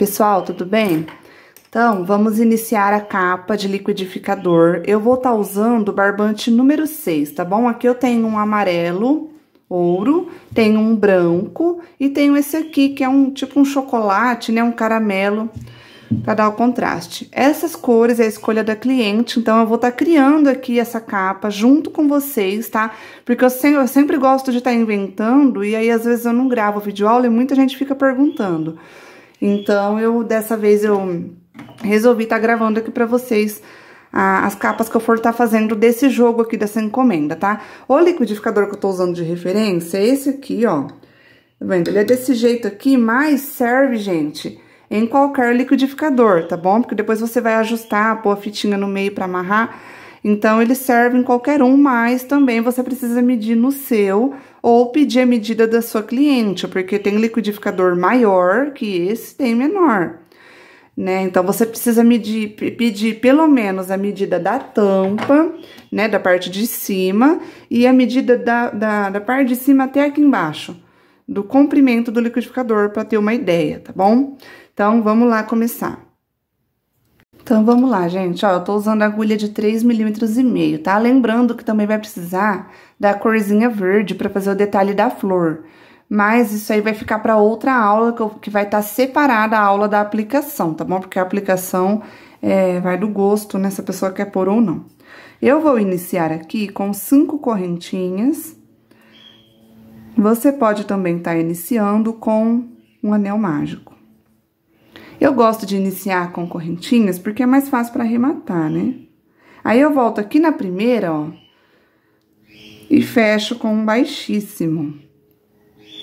pessoal, tudo bem? Então, vamos iniciar a capa de liquidificador. Eu vou estar tá usando o barbante número 6, tá bom? Aqui eu tenho um amarelo, ouro, tenho um branco e tenho esse aqui, que é um tipo um chocolate, né? Um caramelo, para dar o contraste. Essas cores é a escolha da cliente, então eu vou estar tá criando aqui essa capa junto com vocês, tá? Porque eu, eu sempre gosto de estar tá inventando e aí às vezes eu não gravo vídeo aula e muita gente fica perguntando. Então, eu dessa vez eu resolvi estar tá gravando aqui para vocês ah, as capas que eu for estar tá fazendo desse jogo aqui, dessa encomenda, tá? O liquidificador que eu tô usando de referência é esse aqui, ó. Tá vendo? Ele é desse jeito aqui, mas serve, gente, em qualquer liquidificador, tá bom? Porque depois você vai ajustar, pôr a fitinha no meio para amarrar. Então, ele serve em qualquer um, mas também você precisa medir no seu ou pedir a medida da sua cliente, porque tem liquidificador maior que esse, tem menor. Né? Então você precisa medir, pedir pelo menos a medida da tampa, né, da parte de cima, e a medida da, da, da parte de cima até aqui embaixo, do comprimento do liquidificador, para ter uma ideia, tá bom? Então vamos lá começar. Então, vamos lá, gente. Ó, eu tô usando agulha de 3,5 milímetros e meio, tá? Lembrando que também vai precisar da corzinha verde para fazer o detalhe da flor. Mas isso aí vai ficar para outra aula, que, que vai estar tá separada a aula da aplicação, tá bom? Porque a aplicação é, vai do gosto, né? Se a pessoa quer pôr ou não. Eu vou iniciar aqui com cinco correntinhas. Você pode também estar tá iniciando com um anel mágico. Eu gosto de iniciar com correntinhas porque é mais fácil para arrematar, né? Aí eu volto aqui na primeira, ó, e fecho com um baixíssimo.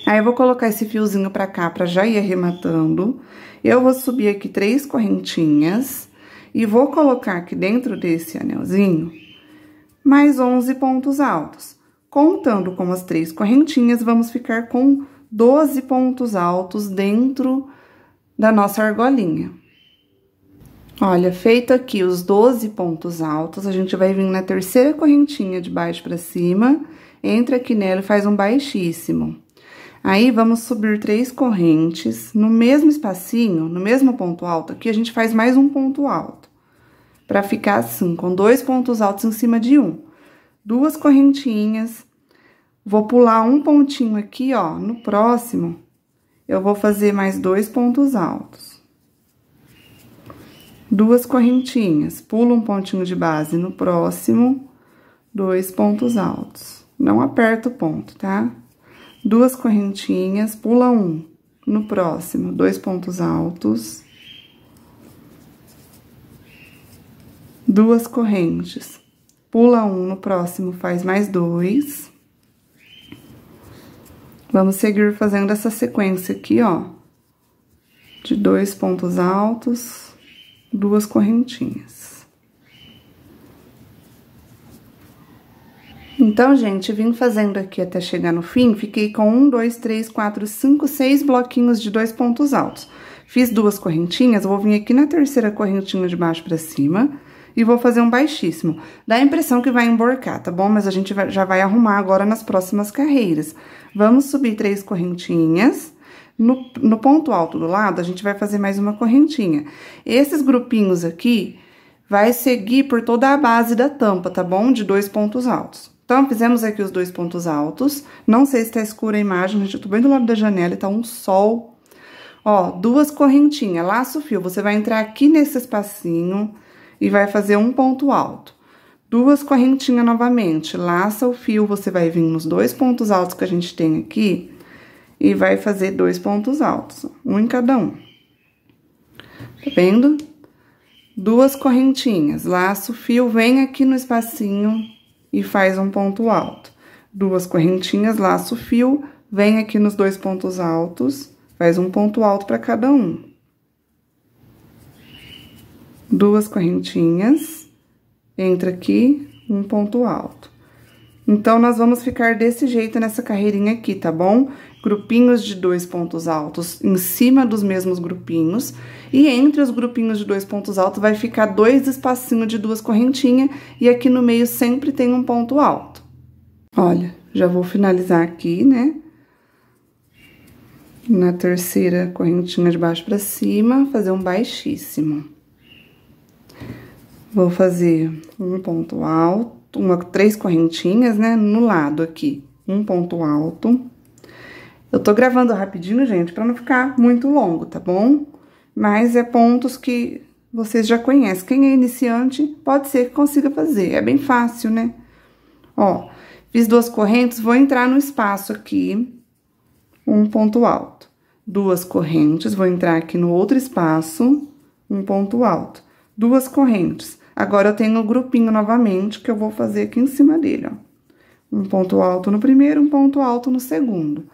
Aí eu vou colocar esse fiozinho para cá para já ir arrematando. Eu vou subir aqui três correntinhas e vou colocar aqui dentro desse anelzinho mais 11 pontos altos. Contando com as três correntinhas, vamos ficar com 12 pontos altos dentro da nossa argolinha. Olha, feito aqui os 12 pontos altos, a gente vai vir na terceira correntinha de baixo para cima, entra aqui nela e faz um baixíssimo. Aí, vamos subir três correntes, no mesmo espacinho, no mesmo ponto alto aqui, a gente faz mais um ponto alto. Pra ficar assim, com dois pontos altos em cima de um. Duas correntinhas, vou pular um pontinho aqui, ó, no próximo, eu vou fazer mais dois pontos altos. Duas correntinhas, pulo um pontinho de base no próximo, dois pontos altos. Não aperta o ponto, tá? Duas correntinhas, pula um no próximo, dois pontos altos. Duas correntes, pula um no próximo, faz mais dois. Vamos seguir fazendo essa sequência aqui, ó. De dois pontos altos, duas correntinhas. Então, gente, vim fazendo aqui até chegar no fim, fiquei com um, dois, três, quatro, cinco, seis bloquinhos de dois pontos altos. Fiz duas correntinhas, vou vir aqui na terceira correntinha de baixo pra cima e vou fazer um baixíssimo. Dá a impressão que vai emborcar, tá bom? Mas a gente já vai arrumar agora nas próximas carreiras. Vamos subir três correntinhas. No, no ponto alto do lado, a gente vai fazer mais uma correntinha. Esses grupinhos aqui vai seguir por toda a base da tampa, tá bom? De dois pontos altos. Então, fizemos aqui os dois pontos altos. Não sei se tá escura a imagem, gente. Eu tô bem do lado da janela e tá um sol. Ó, duas correntinhas, laço fio. Você vai entrar aqui nesse espacinho e vai fazer um ponto alto. Duas correntinhas novamente, laça o fio, você vai vir nos dois pontos altos que a gente tem aqui e vai fazer dois pontos altos, um em cada um. Tá vendo? Duas correntinhas, laço o fio, vem aqui no espacinho e faz um ponto alto. Duas correntinhas, laço o fio, vem aqui nos dois pontos altos, faz um ponto alto para cada um duas correntinhas, entra aqui um ponto alto. Então, nós vamos ficar desse jeito nessa carreirinha aqui, tá bom? Grupinhos de dois pontos altos em cima dos mesmos grupinhos. E entre os grupinhos de dois pontos altos vai ficar dois espacinhos de duas correntinhas. E aqui no meio sempre tem um ponto alto. Olha, já vou finalizar aqui, né? Na terceira correntinha de baixo pra cima, fazer um baixíssimo. Vou fazer um ponto alto, uma, três correntinhas, né, no lado aqui. Um ponto alto. Eu tô gravando rapidinho, gente, pra não ficar muito longo, tá bom? Mas é pontos que vocês já conhecem. Quem é iniciante, pode ser que consiga fazer. É bem fácil, né? Ó, fiz duas correntes, vou entrar no espaço aqui. Um ponto alto. Duas correntes, vou entrar aqui no outro espaço. Um ponto alto duas correntes. Agora eu tenho o grupinho novamente, que eu vou fazer aqui em cima dele, ó. Um ponto alto no primeiro, um ponto alto no segundo.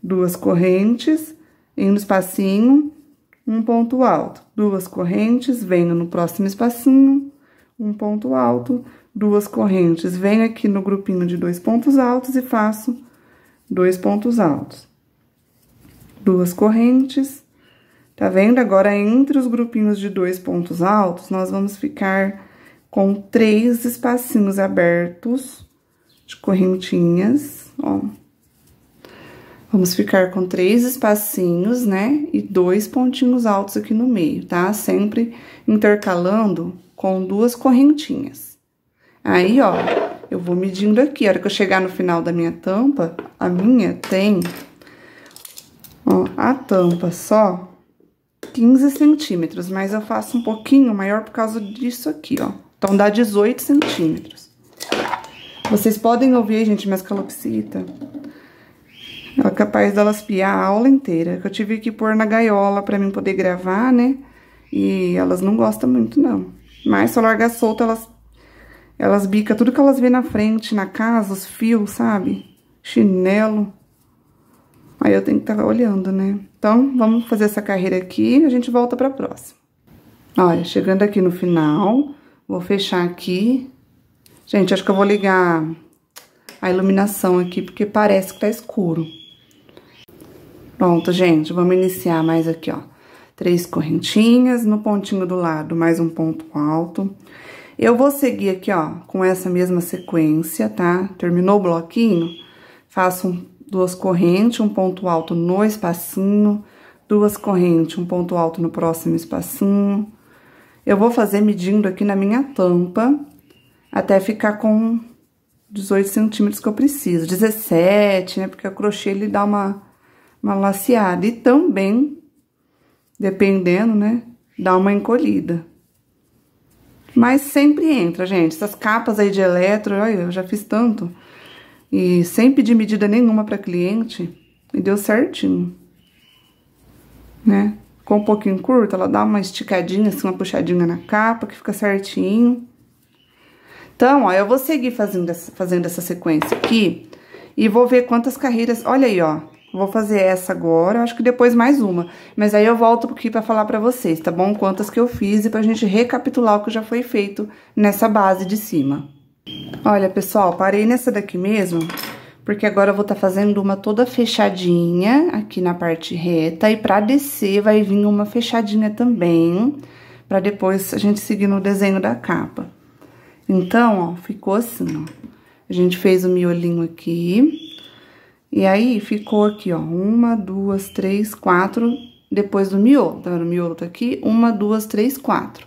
Duas correntes, em um espacinho, um ponto alto. Duas correntes, venho no próximo espacinho, um ponto alto. Duas correntes, venho aqui no grupinho de dois pontos altos e faço dois pontos altos. Duas correntes, Tá vendo? Agora, entre os grupinhos de dois pontos altos, nós vamos ficar com três espacinhos abertos de correntinhas, ó. Vamos ficar com três espacinhos, né? E dois pontinhos altos aqui no meio, tá? Sempre intercalando com duas correntinhas. Aí, ó, eu vou medindo aqui. A hora que eu chegar no final da minha tampa, a minha tem, ó, a tampa só 15 centímetros, mas eu faço um pouquinho maior por causa disso aqui, ó. Então, dá 18 centímetros. Vocês podem ouvir, gente, minhas calopsita. Ela é capaz delas piar a aula inteira, que eu tive que pôr na gaiola pra mim poder gravar, né? E elas não gostam muito, não. Mas se eu largar solta, elas, elas bicam tudo que elas vê na frente, na casa, os fios, sabe? Chinelo. Aí eu tenho que estar olhando, né? Então, vamos fazer essa carreira aqui e a gente volta pra próxima. Olha, chegando aqui no final, vou fechar aqui. Gente, acho que eu vou ligar a iluminação aqui, porque parece que tá escuro. Pronto, gente, vamos iniciar mais aqui, ó. Três correntinhas, no pontinho do lado, mais um ponto alto. Eu vou seguir aqui, ó, com essa mesma sequência, tá? Terminou o bloquinho, faço um duas correntes, um ponto alto no espacinho, duas correntes, um ponto alto no próximo espacinho. Eu vou fazer medindo aqui na minha tampa, até ficar com 18 centímetros que eu preciso, 17, né, porque o crochê ele dá uma, uma laceada, e também, dependendo, né, dá uma encolhida. Mas sempre entra, gente, essas capas aí de eletro, olha, eu já fiz tanto e sem pedir medida nenhuma para cliente, e deu certinho, né? Com um pouquinho curto, ela dá uma esticadinha, assim, uma puxadinha na capa, que fica certinho. Então, ó, eu vou seguir fazendo essa, fazendo essa sequência aqui e vou ver quantas carreiras... Olha aí, ó, Vou fazer essa agora, acho que depois mais uma. Mas aí eu volto aqui para falar para vocês, tá bom? Quantas que eu fiz e a gente recapitular o que já foi feito nessa base de cima. Olha, pessoal, parei nessa daqui mesmo, porque agora eu vou estar tá fazendo uma toda fechadinha aqui na parte reta, e pra descer vai vir uma fechadinha também, pra depois a gente seguir no desenho da capa. Então, ó, ficou assim, ó. A gente fez o miolinho aqui, e aí ficou aqui, ó, uma, duas, três, quatro, depois do miolo, tá vendo? O miolo tá aqui, uma, duas, três, quatro.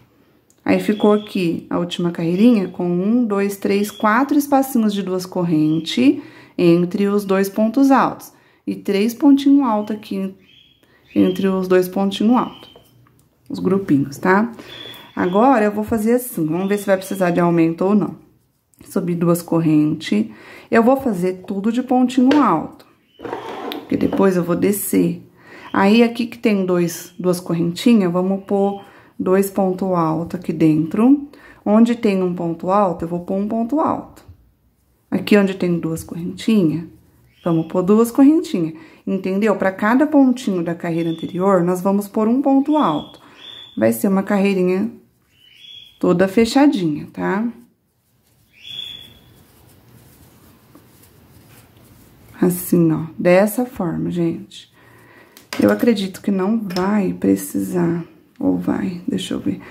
Aí ficou aqui a última carreirinha com um, dois, três, quatro espacinhos de duas correntes entre os dois pontos altos. E três pontinhos altos aqui entre os dois pontinhos altos. Os grupinhos, tá? Agora, eu vou fazer assim, vamos ver se vai precisar de aumento ou não. Subir duas correntes. Eu vou fazer tudo de pontinho alto. Porque depois eu vou descer. Aí, aqui que tem dois, duas correntinhas, vamos pôr dois pontos altos aqui dentro. Onde tem um ponto alto, eu vou pôr um ponto alto. Aqui onde tem duas correntinhas, vamos pôr duas correntinhas, entendeu? Para cada pontinho da carreira anterior, nós vamos pôr um ponto alto. Vai ser uma carreirinha toda fechadinha, tá? Assim, ó, dessa forma, gente. Eu acredito que não vai precisar ou vai, deixa eu ver.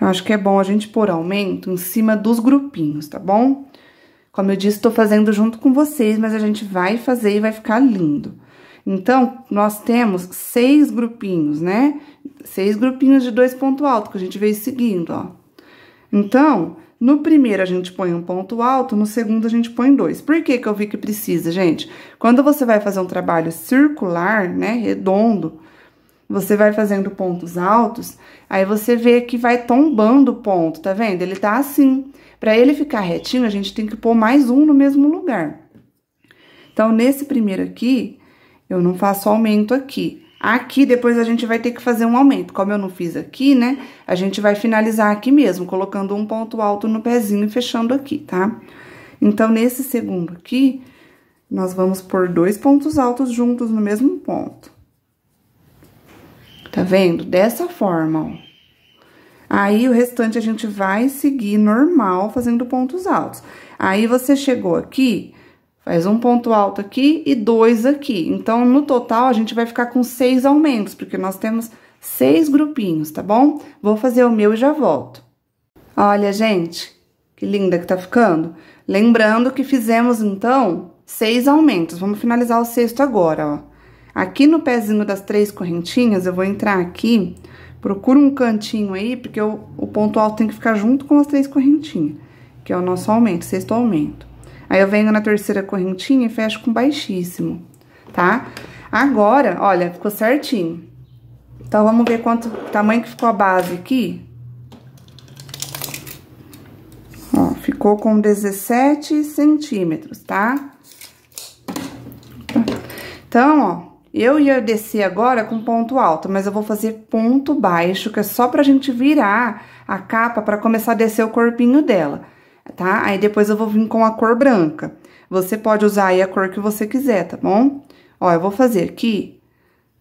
Eu acho que é bom a gente pôr aumento em cima dos grupinhos, tá bom? Como eu disse, estou fazendo junto com vocês, mas a gente vai fazer e vai ficar lindo. Então, nós temos seis grupinhos, né? Seis grupinhos de dois ponto alto, que a gente veio seguindo, ó. Então, no primeiro a gente põe um ponto alto, no segundo a gente põe dois. Por que que eu vi que precisa, gente? Quando você vai fazer um trabalho circular, né, redondo, você vai fazendo pontos altos, aí você vê que vai tombando o ponto, tá vendo? Ele tá assim. Para ele ficar retinho, a gente tem que pôr mais um no mesmo lugar. Então, nesse primeiro aqui, eu não faço aumento aqui. Aqui, depois a gente vai ter que fazer um aumento. Como eu não fiz aqui, né, a gente vai finalizar aqui mesmo, colocando um ponto alto no pezinho e fechando aqui, tá? Então, nesse segundo aqui, nós vamos pôr dois pontos altos juntos no mesmo ponto. Tá vendo? Dessa forma, ó. Aí, o restante a gente vai seguir normal, fazendo pontos altos. Aí, você chegou aqui, faz um ponto alto aqui e dois aqui. Então, no total, a gente vai ficar com seis aumentos, porque nós temos seis grupinhos, tá bom? Vou fazer o meu e já volto. Olha, gente, que linda que tá ficando. Lembrando que fizemos, então, seis aumentos. Vamos finalizar o sexto agora, ó. Aqui no pezinho das três correntinhas, eu vou entrar aqui, procuro um cantinho aí, porque eu, o ponto alto tem que ficar junto com as três correntinhas, que é o nosso aumento, sexto aumento. Aí, eu venho na terceira correntinha e fecho com baixíssimo, tá? Agora, olha, ficou certinho. Então, vamos ver quanto tamanho que ficou a base aqui. Ó, ficou com 17 centímetros, tá? Então, ó, eu ia descer agora com ponto alto, mas eu vou fazer ponto baixo, que é só pra gente virar a capa para começar a descer o corpinho dela, tá? Aí depois eu vou vir com a cor branca. Você pode usar aí a cor que você quiser, tá bom? Ó, eu vou fazer aqui,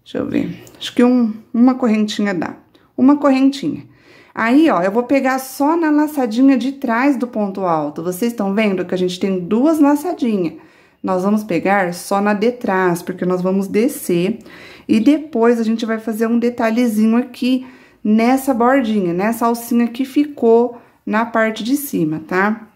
deixa eu ver, acho que um, uma correntinha dá, uma correntinha. Aí, ó, eu vou pegar só na laçadinha de trás do ponto alto. Vocês estão vendo que a gente tem duas laçadinhas nós vamos pegar só na de trás, porque nós vamos descer e depois a gente vai fazer um detalhezinho aqui nessa bordinha, nessa alcinha que ficou na parte de cima, tá?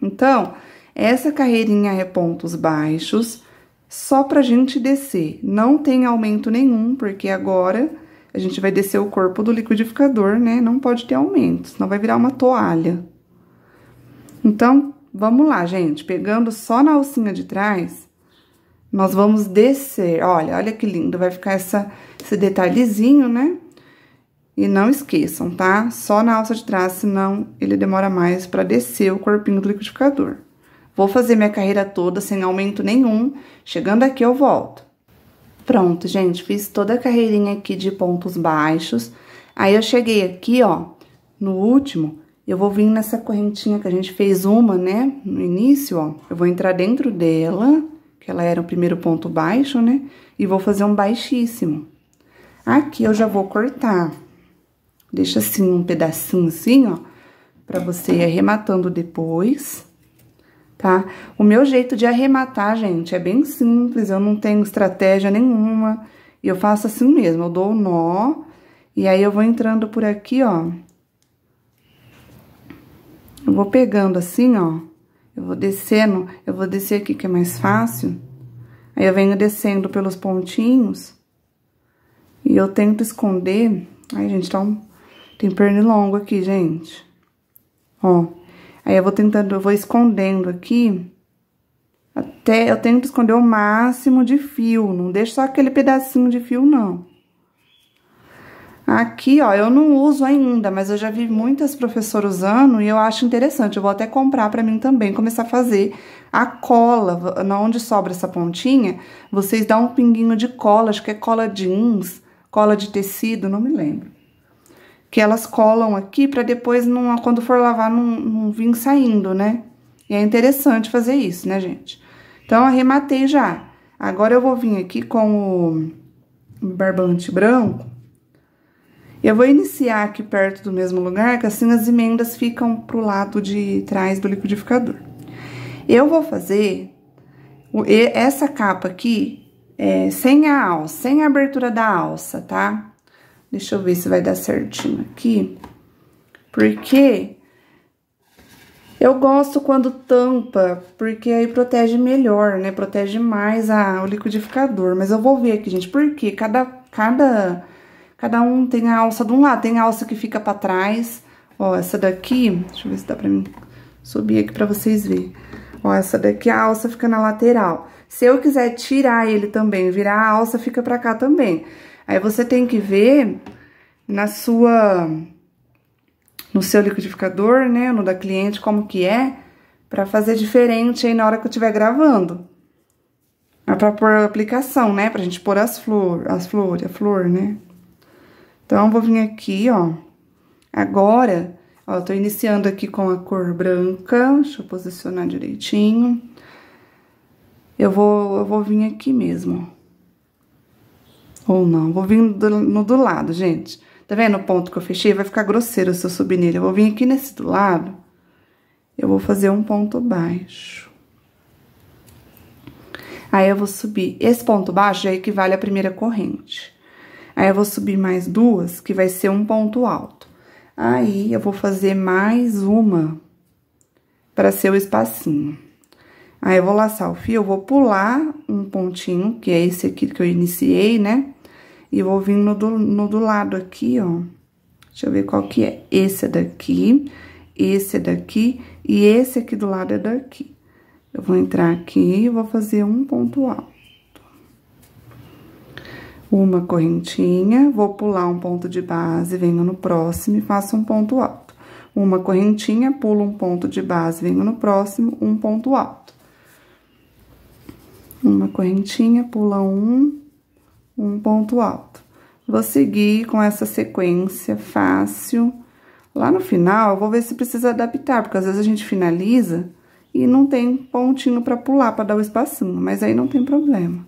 Então, essa carreirinha é pontos baixos, só pra gente descer. Não tem aumento nenhum, porque agora a gente vai descer o corpo do liquidificador, né? Não pode ter aumento, senão vai virar uma toalha. Então, Vamos lá, gente, pegando só na alcinha de trás, nós vamos descer. Olha, olha que lindo, vai ficar essa, esse detalhezinho, né? E não esqueçam, tá? Só na alça de trás, senão ele demora mais para descer o corpinho do liquidificador. Vou fazer minha carreira toda sem aumento nenhum, chegando aqui eu volto. Pronto, gente, fiz toda a carreirinha aqui de pontos baixos. Aí eu cheguei aqui, ó, no último, eu vou vir nessa correntinha que a gente fez uma, né, no início, ó. Eu vou entrar dentro dela, que ela era o primeiro ponto baixo, né, e vou fazer um baixíssimo. Aqui eu já vou cortar. Deixa assim um pedacinho assim, ó, pra você ir arrematando depois, tá? O meu jeito de arrematar, gente, é bem simples, eu não tenho estratégia nenhuma. E eu faço assim mesmo, eu dou o um nó, e aí eu vou entrando por aqui, ó, eu vou pegando assim, ó. Eu vou descendo, eu vou descer aqui que é mais fácil. Aí, eu venho descendo pelos pontinhos. E eu tento esconder... Ai, gente, tá um... Tem pernilongo aqui, gente. Ó. Aí, eu vou tentando, eu vou escondendo aqui... Até eu tento esconder o máximo de fio, não deixa só aquele pedacinho de fio, não. Aqui, ó, eu não uso ainda, mas eu já vi muitas professoras usando e eu acho interessante. Eu vou até comprar para mim também, começar a fazer a cola, na onde sobra essa pontinha, vocês dão um pinguinho de cola, acho que é cola jeans, cola de tecido, não me lembro. Que elas colam aqui para depois, não, quando for lavar, não, não vir saindo, né? E é interessante fazer isso, né, gente? Então, arrematei já. Agora, eu vou vir aqui com o barbante branco eu vou iniciar aqui perto do mesmo lugar, que assim as emendas ficam pro lado de trás do liquidificador. Eu vou fazer essa capa aqui é, sem a alça, sem a abertura da alça, tá? Deixa eu ver se vai dar certinho aqui. Porque eu gosto quando tampa, porque aí protege melhor, né? Protege mais a, o liquidificador. Mas eu vou ver aqui, gente, porque cada, cada Cada um tem a alça de um lado, tem a alça que fica pra trás. Ó, essa daqui, deixa eu ver se dá pra mim subir aqui pra vocês verem. Ó, essa daqui, a alça fica na lateral. Se eu quiser tirar ele também, virar a alça, fica pra cá também. Aí você tem que ver na sua... No seu liquidificador, né, no da cliente, como que é, pra fazer diferente aí na hora que eu estiver gravando. É pra pôr a aplicação, né, pra gente pôr as flores, as flores, a flor, né. Então, vou vir aqui, ó. Agora, ó, tô iniciando aqui com a cor branca. Deixa eu posicionar direitinho. Eu vou, eu vou vir aqui mesmo, Ou não, vou vir do, no do lado, gente. Tá vendo o ponto que eu fechei? Vai ficar grosseiro se eu subir nele. Eu vou vir aqui nesse do lado. Eu vou fazer um ponto baixo. Aí, eu vou subir. Esse ponto baixo já equivale à primeira corrente. Aí, eu vou subir mais duas, que vai ser um ponto alto. Aí, eu vou fazer mais uma para ser o espacinho. Aí, eu vou laçar o fio, eu vou pular um pontinho, que é esse aqui que eu iniciei, né? E vou vir no do, no do lado aqui, ó. Deixa eu ver qual que é. Esse é daqui, esse é daqui e esse aqui do lado é daqui. Eu vou entrar aqui e vou fazer um ponto alto uma correntinha, vou pular um ponto de base, venho no próximo e faço um ponto alto. Uma correntinha, pulo um ponto de base, venho no próximo, um ponto alto. Uma correntinha, pula um, um ponto alto. Vou seguir com essa sequência fácil. Lá no final, eu vou ver se precisa adaptar, porque às vezes a gente finaliza e não tem pontinho para pular, para dar o espacinho, mas aí não tem problema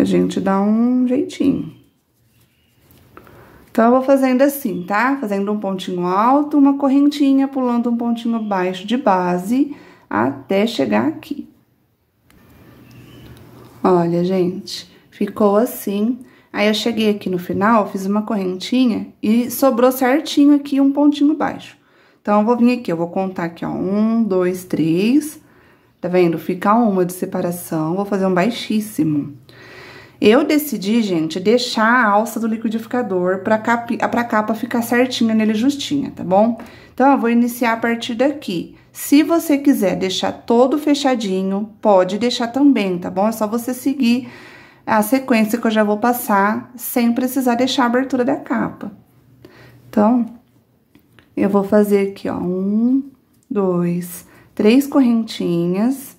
a gente dá um jeitinho. Então, eu vou fazendo assim, tá? Fazendo um pontinho alto, uma correntinha, pulando um pontinho baixo de base, até chegar aqui. Olha, gente, ficou assim. Aí, eu cheguei aqui no final, fiz uma correntinha e sobrou certinho aqui um pontinho baixo. Então, eu vou vir aqui, eu vou contar aqui, ó, um, dois, três, tá vendo? Fica uma de separação, vou fazer um baixíssimo. Eu decidi, gente, deixar a alça do liquidificador para cap... a capa ficar certinha nele justinha, tá bom? Então, eu vou iniciar a partir daqui. Se você quiser deixar todo fechadinho, pode deixar também, tá bom? É só você seguir a sequência que eu já vou passar, sem precisar deixar a abertura da capa. Então, eu vou fazer aqui, ó, um, dois, três correntinhas.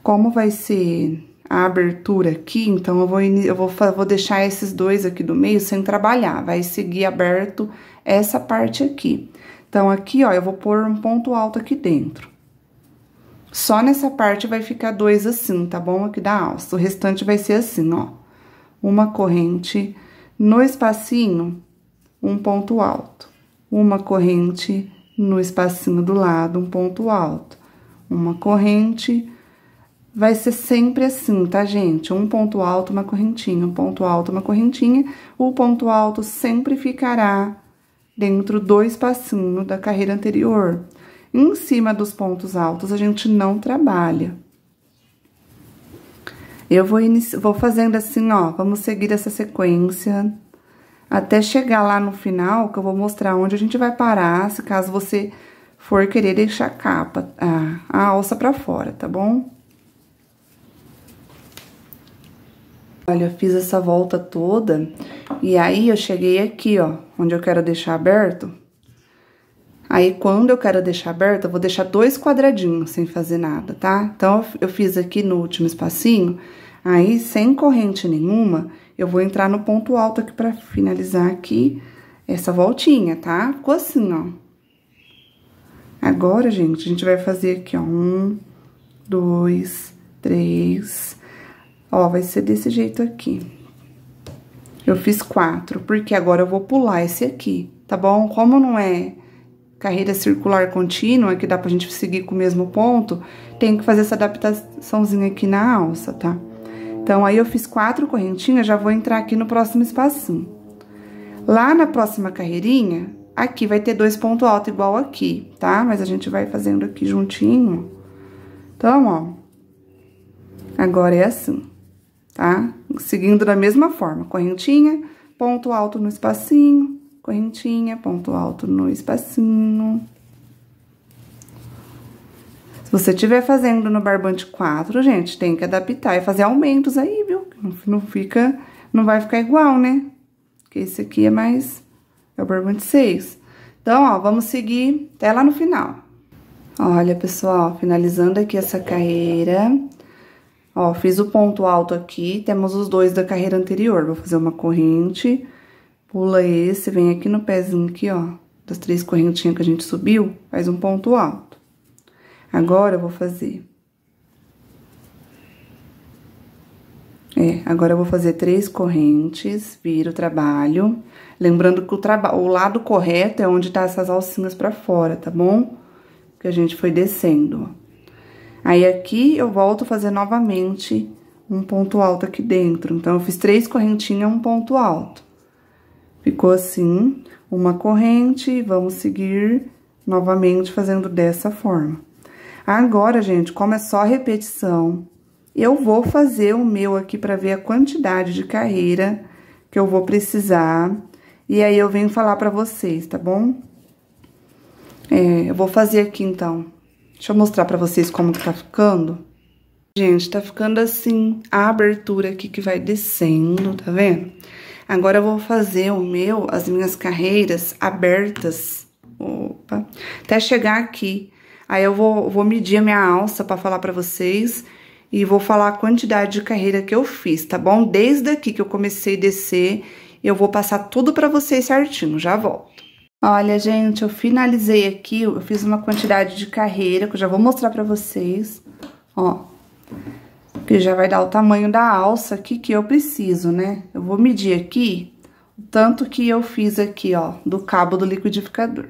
Como vai ser a abertura aqui, então eu vou, eu vou, vou deixar esses dois aqui do meio sem trabalhar, vai seguir aberto essa parte aqui. Então, aqui, ó, eu vou pôr um ponto alto aqui dentro. Só nessa parte vai ficar dois assim, tá bom? Aqui da alça. O restante vai ser assim, ó. Uma corrente no espacinho, um ponto alto. Uma corrente no espacinho do lado, um ponto alto. Uma corrente Vai ser sempre assim, tá, gente? Um ponto alto, uma correntinha, um ponto alto, uma correntinha. O ponto alto sempre ficará dentro do espacinho da carreira anterior. Em cima dos pontos altos, a gente não trabalha. Eu vou, vou fazendo assim, ó, vamos seguir essa sequência até chegar lá no final, que eu vou mostrar onde a gente vai parar, se caso você for querer deixar a capa, a, a alça pra fora, tá bom? Olha, eu fiz essa volta toda e aí eu cheguei aqui, ó, onde eu quero deixar aberto. Aí, quando eu quero deixar aberto, eu vou deixar dois quadradinhos sem fazer nada, tá? Então, eu fiz aqui no último espacinho, aí, sem corrente nenhuma, eu vou entrar no ponto alto aqui pra finalizar aqui essa voltinha, tá? Ficou assim, ó. Agora, gente, a gente vai fazer aqui, ó, um, dois, três, Ó, vai ser desse jeito aqui. Eu fiz quatro, porque agora eu vou pular esse aqui, tá bom? Como não é carreira circular contínua, que dá pra gente seguir com o mesmo ponto, tem que fazer essa adaptaçãozinha aqui na alça, tá? Então, aí eu fiz quatro correntinhas, já vou entrar aqui no próximo espacinho. Lá na próxima carreirinha, aqui vai ter dois pontos altos igual aqui, tá? Mas a gente vai fazendo aqui juntinho. Então, ó, agora é assim tá? Seguindo da mesma forma, correntinha, ponto alto no espacinho, correntinha, ponto alto no espacinho. Se você estiver fazendo no barbante 4, gente, tem que adaptar e fazer aumentos aí, viu? Não fica, não vai ficar igual, né? Porque esse aqui é mais, é o barbante 6. Então, ó, vamos seguir até lá no final. Olha, pessoal, finalizando aqui essa carreira, Ó, fiz o ponto alto aqui, temos os dois da carreira anterior. Vou fazer uma corrente, pula esse, vem aqui no pezinho aqui, ó, das três correntinhas que a gente subiu, faz um ponto alto. Agora, eu vou fazer... É, agora eu vou fazer três correntes, viro o trabalho. Lembrando que o, traba o lado correto é onde tá essas alcinhas pra fora, tá bom? Que a gente foi descendo, ó. Aí, aqui, eu volto a fazer novamente um ponto alto aqui dentro. Então, eu fiz três correntinhas, um ponto alto. Ficou assim, uma corrente, vamos seguir novamente fazendo dessa forma. Agora, gente, como é só repetição, eu vou fazer o meu aqui para ver a quantidade de carreira que eu vou precisar. E aí, eu venho falar para vocês, tá bom? É, eu vou fazer aqui, então, Deixa eu mostrar pra vocês como que tá ficando. Gente, tá ficando assim a abertura aqui que vai descendo, tá vendo? Agora eu vou fazer o meu, as minhas carreiras abertas, opa, até chegar aqui. Aí eu vou, vou medir a minha alça pra falar pra vocês e vou falar a quantidade de carreira que eu fiz, tá bom? Desde aqui que eu comecei a descer, eu vou passar tudo pra vocês certinho, já volto. Olha, gente, eu finalizei aqui, eu fiz uma quantidade de carreira, que eu já vou mostrar pra vocês, ó. Que já vai dar o tamanho da alça aqui que eu preciso, né? Eu vou medir aqui o tanto que eu fiz aqui, ó, do cabo do liquidificador.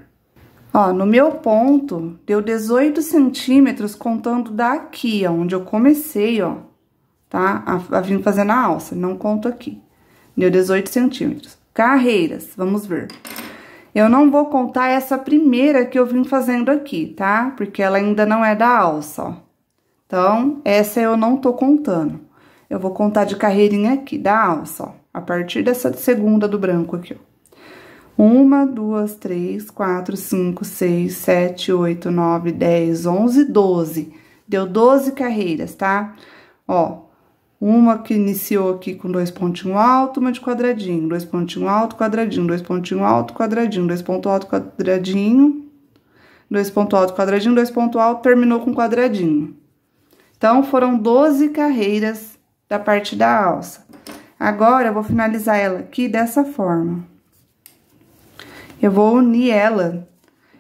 Ó, no meu ponto, deu 18 centímetros contando daqui, ó, onde eu comecei, ó, tá? A, a vim fazendo a alça, não conto aqui. Deu 18 centímetros. Carreiras, vamos ver. Vamos ver. Eu não vou contar essa primeira que eu vim fazendo aqui, tá? Porque ela ainda não é da alça, ó. Então, essa eu não tô contando. Eu vou contar de carreirinha aqui, da alça, ó. A partir dessa segunda do branco aqui, ó. Uma, duas, três, quatro, cinco, seis, sete, oito, nove, dez, onze, doze. Deu doze carreiras, tá? Ó, uma que iniciou aqui com dois pontinhos alto, uma de quadradinho, dois pontinhos alto, quadradinho, dois pontinhos alto, quadradinho, dois pontos alto, quadradinho, dois pontos alto, quadradinho, dois pontos alto, terminou com quadradinho. Então, foram 12 carreiras da parte da alça. Agora, eu vou finalizar ela aqui dessa forma. Eu vou unir ela.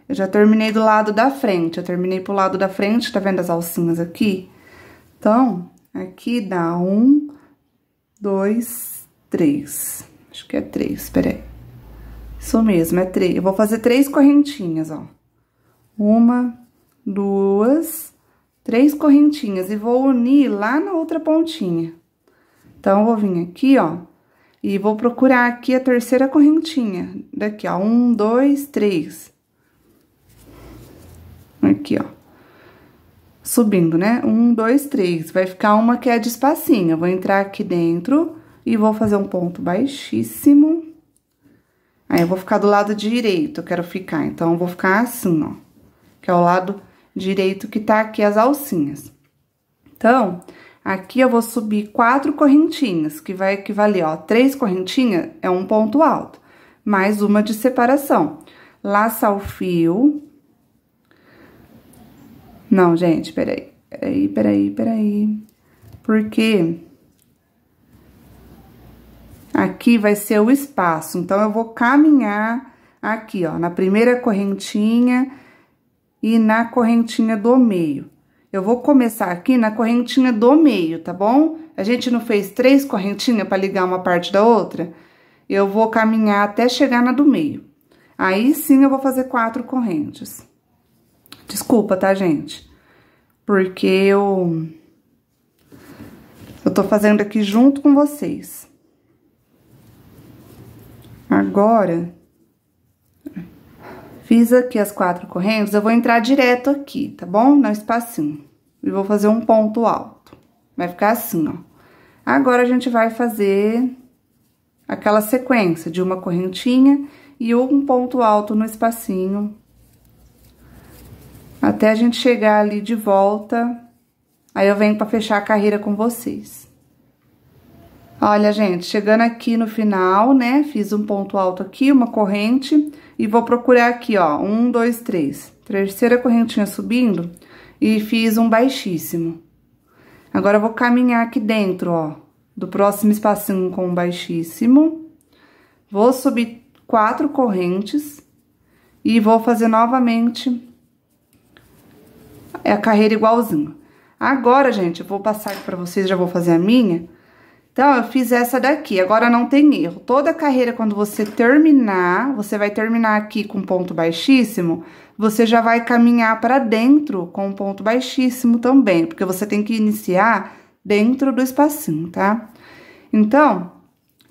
Eu já terminei do lado da frente, eu terminei pro lado da frente, tá vendo as alcinhas aqui? Então, Aqui dá um, dois, três. Acho que é três, peraí. Isso mesmo, é três. Eu vou fazer três correntinhas, ó. Uma, duas, três correntinhas. E vou unir lá na outra pontinha. Então, vou vir aqui, ó. E vou procurar aqui a terceira correntinha. Daqui, ó. Um, dois, três. Aqui, ó subindo, né? Um, dois, três. Vai ficar uma que é de espacinho. Eu vou entrar aqui dentro e vou fazer um ponto baixíssimo. Aí, eu vou ficar do lado direito, eu quero ficar. Então, eu vou ficar assim, ó. Que é o lado direito que tá aqui as alcinhas. Então, aqui eu vou subir quatro correntinhas, que vai equivaler, ó. Três correntinhas é um ponto alto, mais uma de separação. Laça o fio não, gente, peraí, peraí, peraí, peraí. Porque aqui vai ser o espaço, então eu vou caminhar aqui, ó, na primeira correntinha e na correntinha do meio. Eu vou começar aqui na correntinha do meio, tá bom? A gente não fez três correntinhas para ligar uma parte da outra? Eu vou caminhar até chegar na do meio. Aí sim eu vou fazer quatro correntes. Desculpa, tá, gente? Porque eu... Eu tô fazendo aqui junto com vocês. Agora, fiz aqui as quatro correntes, eu vou entrar direto aqui, tá bom? No espacinho. E vou fazer um ponto alto. Vai ficar assim, ó. Agora, a gente vai fazer aquela sequência de uma correntinha e um ponto alto no espacinho até a gente chegar ali de volta, aí eu venho para fechar a carreira com vocês. Olha, gente, chegando aqui no final, né, fiz um ponto alto aqui, uma corrente, e vou procurar aqui, ó, um, dois, três. Terceira correntinha subindo, e fiz um baixíssimo. Agora, eu vou caminhar aqui dentro, ó, do próximo espacinho com um baixíssimo. Vou subir quatro correntes, e vou fazer novamente é a carreira igualzinho. Agora, gente, eu vou passar aqui pra vocês, já vou fazer a minha. Então, eu fiz essa daqui, agora não tem erro. Toda carreira, quando você terminar, você vai terminar aqui com ponto baixíssimo, você já vai caminhar para dentro com ponto baixíssimo também, porque você tem que iniciar dentro do espacinho, tá? Então,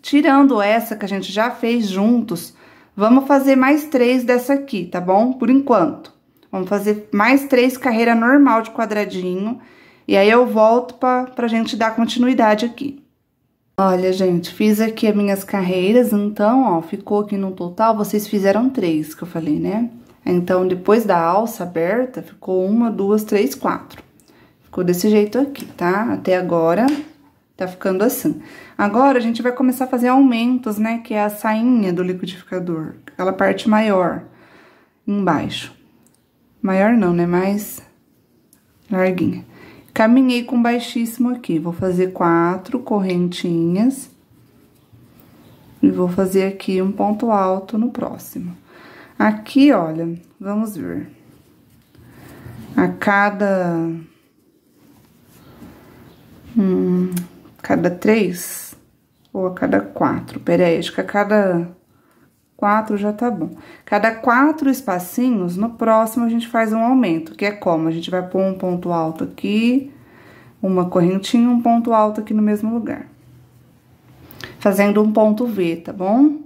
tirando essa que a gente já fez juntos, vamos fazer mais três dessa aqui, tá bom? Por enquanto. Vamos fazer mais três carreira normal de quadradinho. E aí eu volto pra, pra gente dar continuidade aqui. Olha, gente, fiz aqui as minhas carreiras, então, ó, ficou aqui no total, vocês fizeram três, que eu falei, né? Então, depois da alça aberta, ficou uma, duas, três, quatro. Ficou desse jeito aqui, tá? Até agora, tá ficando assim. Agora, a gente vai começar a fazer aumentos, né? Que é a sainha do liquidificador, aquela parte maior embaixo. Maior não, né? Mais larguinha. Caminhei com baixíssimo aqui. Vou fazer quatro correntinhas. E vou fazer aqui um ponto alto no próximo. Aqui, olha, vamos ver. A cada... Hum, cada três, ou a cada quatro, peraí, acho que a cada quatro já tá bom. Cada quatro espacinhos, no próximo a gente faz um aumento, que é como? A gente vai pôr um ponto alto aqui, uma correntinha, um ponto alto aqui no mesmo lugar. Fazendo um ponto V, tá bom?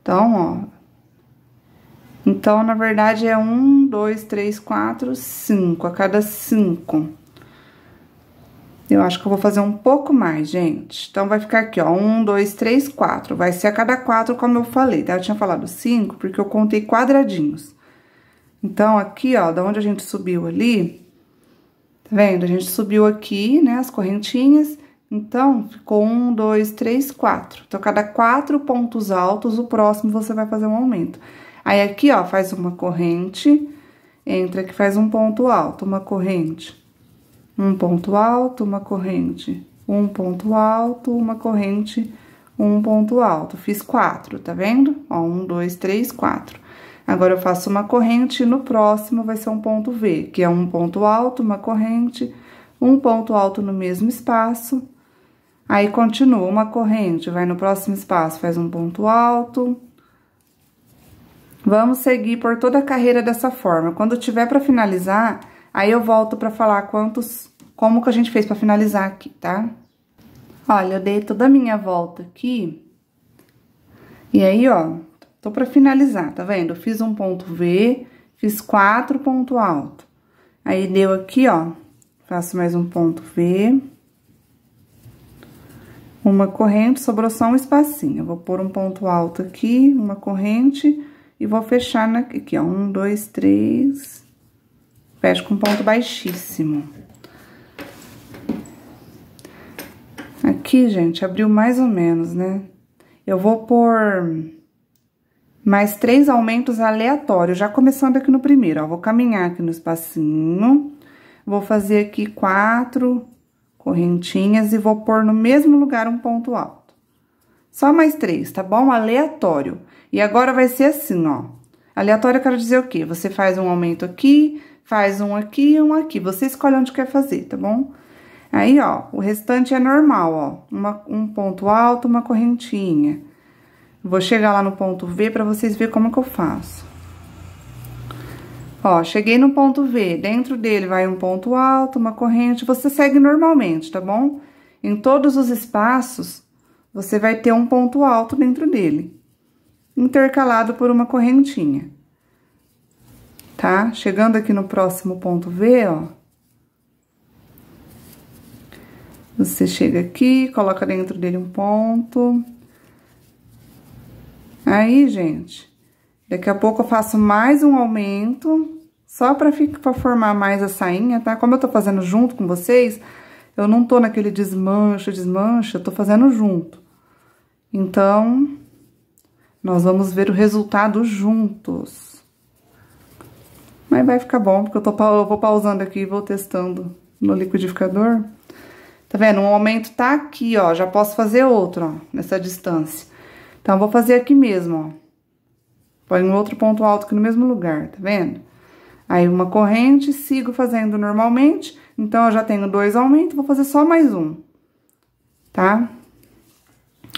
Então, ó. Então, na verdade, é um, dois, três, quatro, cinco. A cada cinco eu acho que eu vou fazer um pouco mais, gente. Então, vai ficar aqui, ó, um, dois, três, quatro. Vai ser a cada quatro, como eu falei, tá? Eu tinha falado cinco, porque eu contei quadradinhos. Então, aqui, ó, da onde a gente subiu ali, tá vendo? A gente subiu aqui, né, as correntinhas. Então, ficou um, dois, três, quatro. Então, cada quatro pontos altos, o próximo você vai fazer um aumento. Aí, aqui, ó, faz uma corrente, entra aqui, faz um ponto alto, uma corrente um ponto alto, uma corrente, um ponto alto, uma corrente, um ponto alto. Fiz quatro, tá vendo? Ó, um, dois, três, quatro. Agora, eu faço uma corrente e no próximo vai ser um ponto V, que é um ponto alto, uma corrente, um ponto alto no mesmo espaço. Aí, continua uma corrente, vai no próximo espaço, faz um ponto alto. Vamos seguir por toda a carreira dessa forma. Quando tiver para finalizar, Aí eu volto pra falar quantos, como que a gente fez pra finalizar aqui, tá? Olha, eu dei toda a minha volta aqui. E aí, ó, tô pra finalizar, tá vendo? Eu fiz um ponto V, fiz quatro ponto alto. Aí, deu aqui, ó, faço mais um ponto V. Uma corrente, sobrou só um espacinho. Eu vou pôr um ponto alto aqui, uma corrente, e vou fechar aqui, ó, um, dois, três, Fecho com ponto baixíssimo. Aqui, gente, abriu mais ou menos, né? Eu vou pôr mais três aumentos aleatórios, já começando aqui no primeiro, ó. Vou caminhar aqui no espacinho, vou fazer aqui quatro correntinhas e vou pôr no mesmo lugar um ponto alto. Só mais três, tá bom? Aleatório. E agora vai ser assim, ó. Aleatório eu quero dizer o quê? Você faz um aumento aqui, Faz um aqui e um aqui. Você escolhe onde quer fazer, tá bom? Aí, ó, o restante é normal, ó. Uma, um ponto alto, uma correntinha. Vou chegar lá no ponto V pra vocês verem como que eu faço. Ó, cheguei no ponto V, dentro dele vai um ponto alto, uma corrente, você segue normalmente, tá bom? Em todos os espaços, você vai ter um ponto alto dentro dele, intercalado por uma correntinha tá? Chegando aqui no próximo ponto V, ó. Você chega aqui, coloca dentro dele um ponto. Aí, gente, daqui a pouco eu faço mais um aumento, só pra, ficar, pra formar mais a sainha, tá? Como eu tô fazendo junto com vocês, eu não tô naquele desmancha, desmancha, eu tô fazendo junto. Então, nós vamos ver o resultado juntos. Mas vai ficar bom, porque eu, tô, eu vou pausando aqui e vou testando no liquidificador. Tá vendo? Um aumento tá aqui, ó. Já posso fazer outro, ó, nessa distância. Então, vou fazer aqui mesmo, ó. Põe um outro ponto alto aqui no mesmo lugar, tá vendo? Aí, uma corrente, sigo fazendo normalmente. Então, eu já tenho dois aumentos, vou fazer só mais um, tá?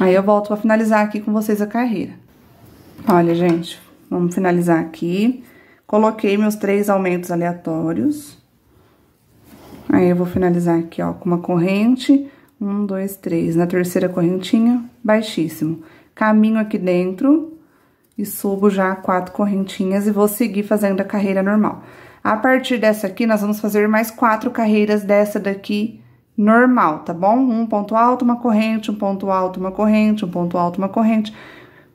Aí, eu volto pra finalizar aqui com vocês a carreira. Olha, gente, vamos finalizar aqui. Coloquei meus três aumentos aleatórios. Aí, eu vou finalizar aqui, ó, com uma corrente. Um, dois, três. Na terceira correntinha, baixíssimo. Caminho aqui dentro e subo já quatro correntinhas e vou seguir fazendo a carreira normal. A partir dessa aqui, nós vamos fazer mais quatro carreiras dessa daqui normal, tá bom? Um ponto alto, uma corrente, um ponto alto, uma corrente, um ponto alto, uma corrente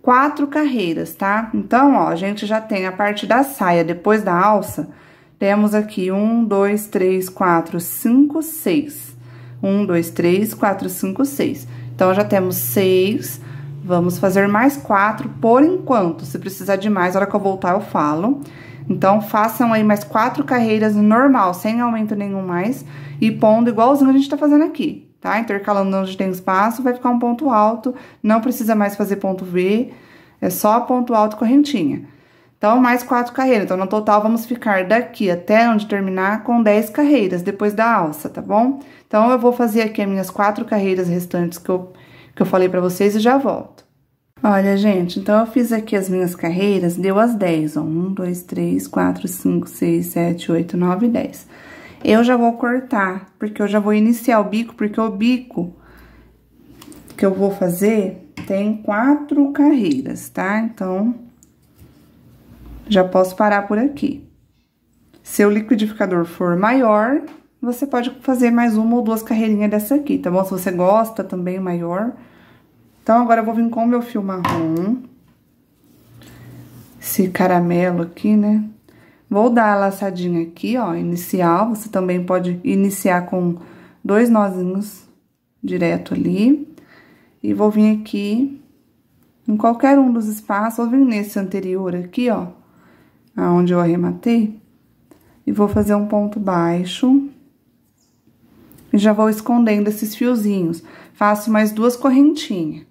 quatro carreiras, tá? Então, ó, a gente já tem a parte da saia depois da alça, temos aqui um, dois, três, quatro, cinco, seis. Um, dois, três, quatro, cinco, seis. Então, já temos seis, vamos fazer mais quatro por enquanto. Se precisar de mais, na hora que eu voltar eu falo. Então, façam aí mais quatro carreiras normal, sem aumento nenhum mais, e pondo igualzinho a gente tá fazendo aqui tá? Intercalando onde tem espaço, vai ficar um ponto alto, não precisa mais fazer ponto V, é só ponto alto correntinha. Então, mais quatro carreiras. Então, no total, vamos ficar daqui até onde terminar com 10 carreiras, depois da alça, tá bom? Então, eu vou fazer aqui as minhas quatro carreiras restantes que eu, que eu falei pra vocês e já volto. Olha, gente, então, eu fiz aqui as minhas carreiras, deu as 10, ó. 1, 2, 3, 4, 5, 6, 7, 8, 9, 10 eu já vou cortar, porque eu já vou iniciar o bico, porque o bico que eu vou fazer tem quatro carreiras, tá? Então, já posso parar por aqui. Se o liquidificador for maior, você pode fazer mais uma ou duas carreirinhas dessa aqui, tá bom? Se você gosta também é maior. Então, agora eu vou vir com o meu fio marrom. Esse caramelo aqui, né? Vou dar a laçadinha aqui, ó, inicial. Você também pode iniciar com dois nozinhos direto ali. E vou vir aqui em qualquer um dos espaços, vou vir nesse anterior aqui, ó, aonde eu arrematei. E vou fazer um ponto baixo. E já vou escondendo esses fiozinhos. Faço mais duas correntinhas.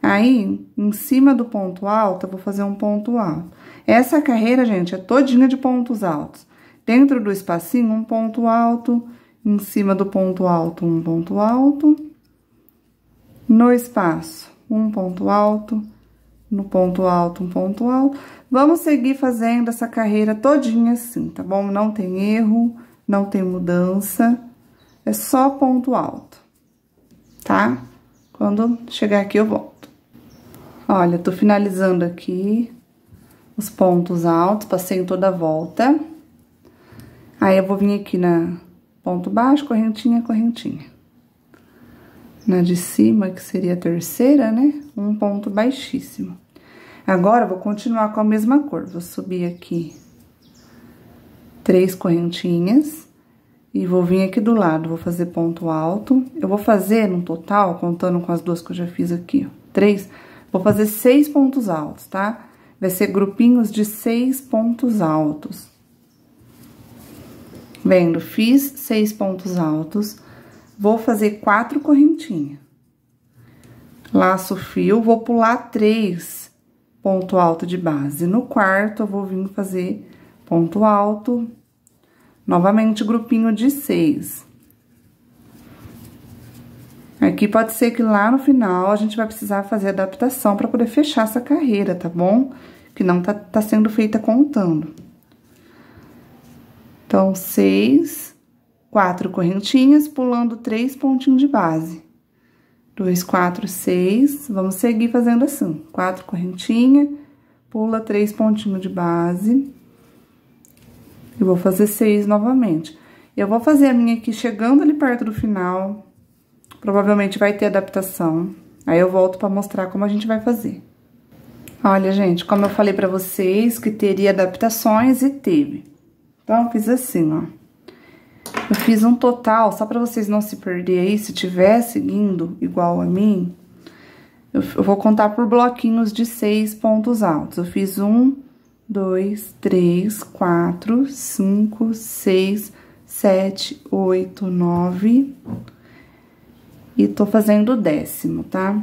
Aí, em cima do ponto alto, eu vou fazer um ponto alto. Essa carreira, gente, é todinha de pontos altos. Dentro do espacinho, um ponto alto, em cima do ponto alto, um ponto alto. No espaço, um ponto alto, no ponto alto, um ponto alto. Vamos seguir fazendo essa carreira todinha assim, tá bom? Não tem erro, não tem mudança, é só ponto alto, tá? Quando chegar aqui, eu volto. Olha, tô finalizando aqui, os pontos altos, passei toda a volta. Aí, eu vou vir aqui na ponto baixo, correntinha, correntinha. Na de cima, que seria a terceira, né? Um ponto baixíssimo. Agora, eu vou continuar com a mesma cor. Vou subir aqui três correntinhas e vou vir aqui do lado, vou fazer ponto alto. Eu vou fazer no total, contando com as duas que eu já fiz aqui, ó, três, vou fazer seis pontos altos, tá? vai ser grupinhos de seis pontos altos. Vendo, fiz seis pontos altos, vou fazer quatro correntinhas. Laço o fio, vou pular três ponto alto de base. No quarto, eu vou vir fazer ponto alto, novamente grupinho de seis. Aqui pode ser que lá no final a gente vai precisar fazer adaptação para poder fechar essa carreira, tá bom? que não tá, tá sendo feita contando. Então, seis, quatro correntinhas, pulando três pontinhos de base. Dois, quatro, seis, vamos seguir fazendo assim. Quatro correntinha, pula três pontinhos de base. E vou fazer seis novamente. Eu vou fazer a minha aqui chegando ali perto do final. Provavelmente vai ter adaptação. Aí eu volto pra mostrar como a gente vai fazer. Olha, gente, como eu falei pra vocês que teria adaptações e teve. Então, eu fiz assim, ó. Eu fiz um total, só pra vocês não se perderem aí, se tiver seguindo igual a mim, eu, eu vou contar por bloquinhos de seis pontos altos. Eu fiz um, dois, três, quatro, cinco, seis, sete, oito, nove... E tô fazendo o décimo, tá?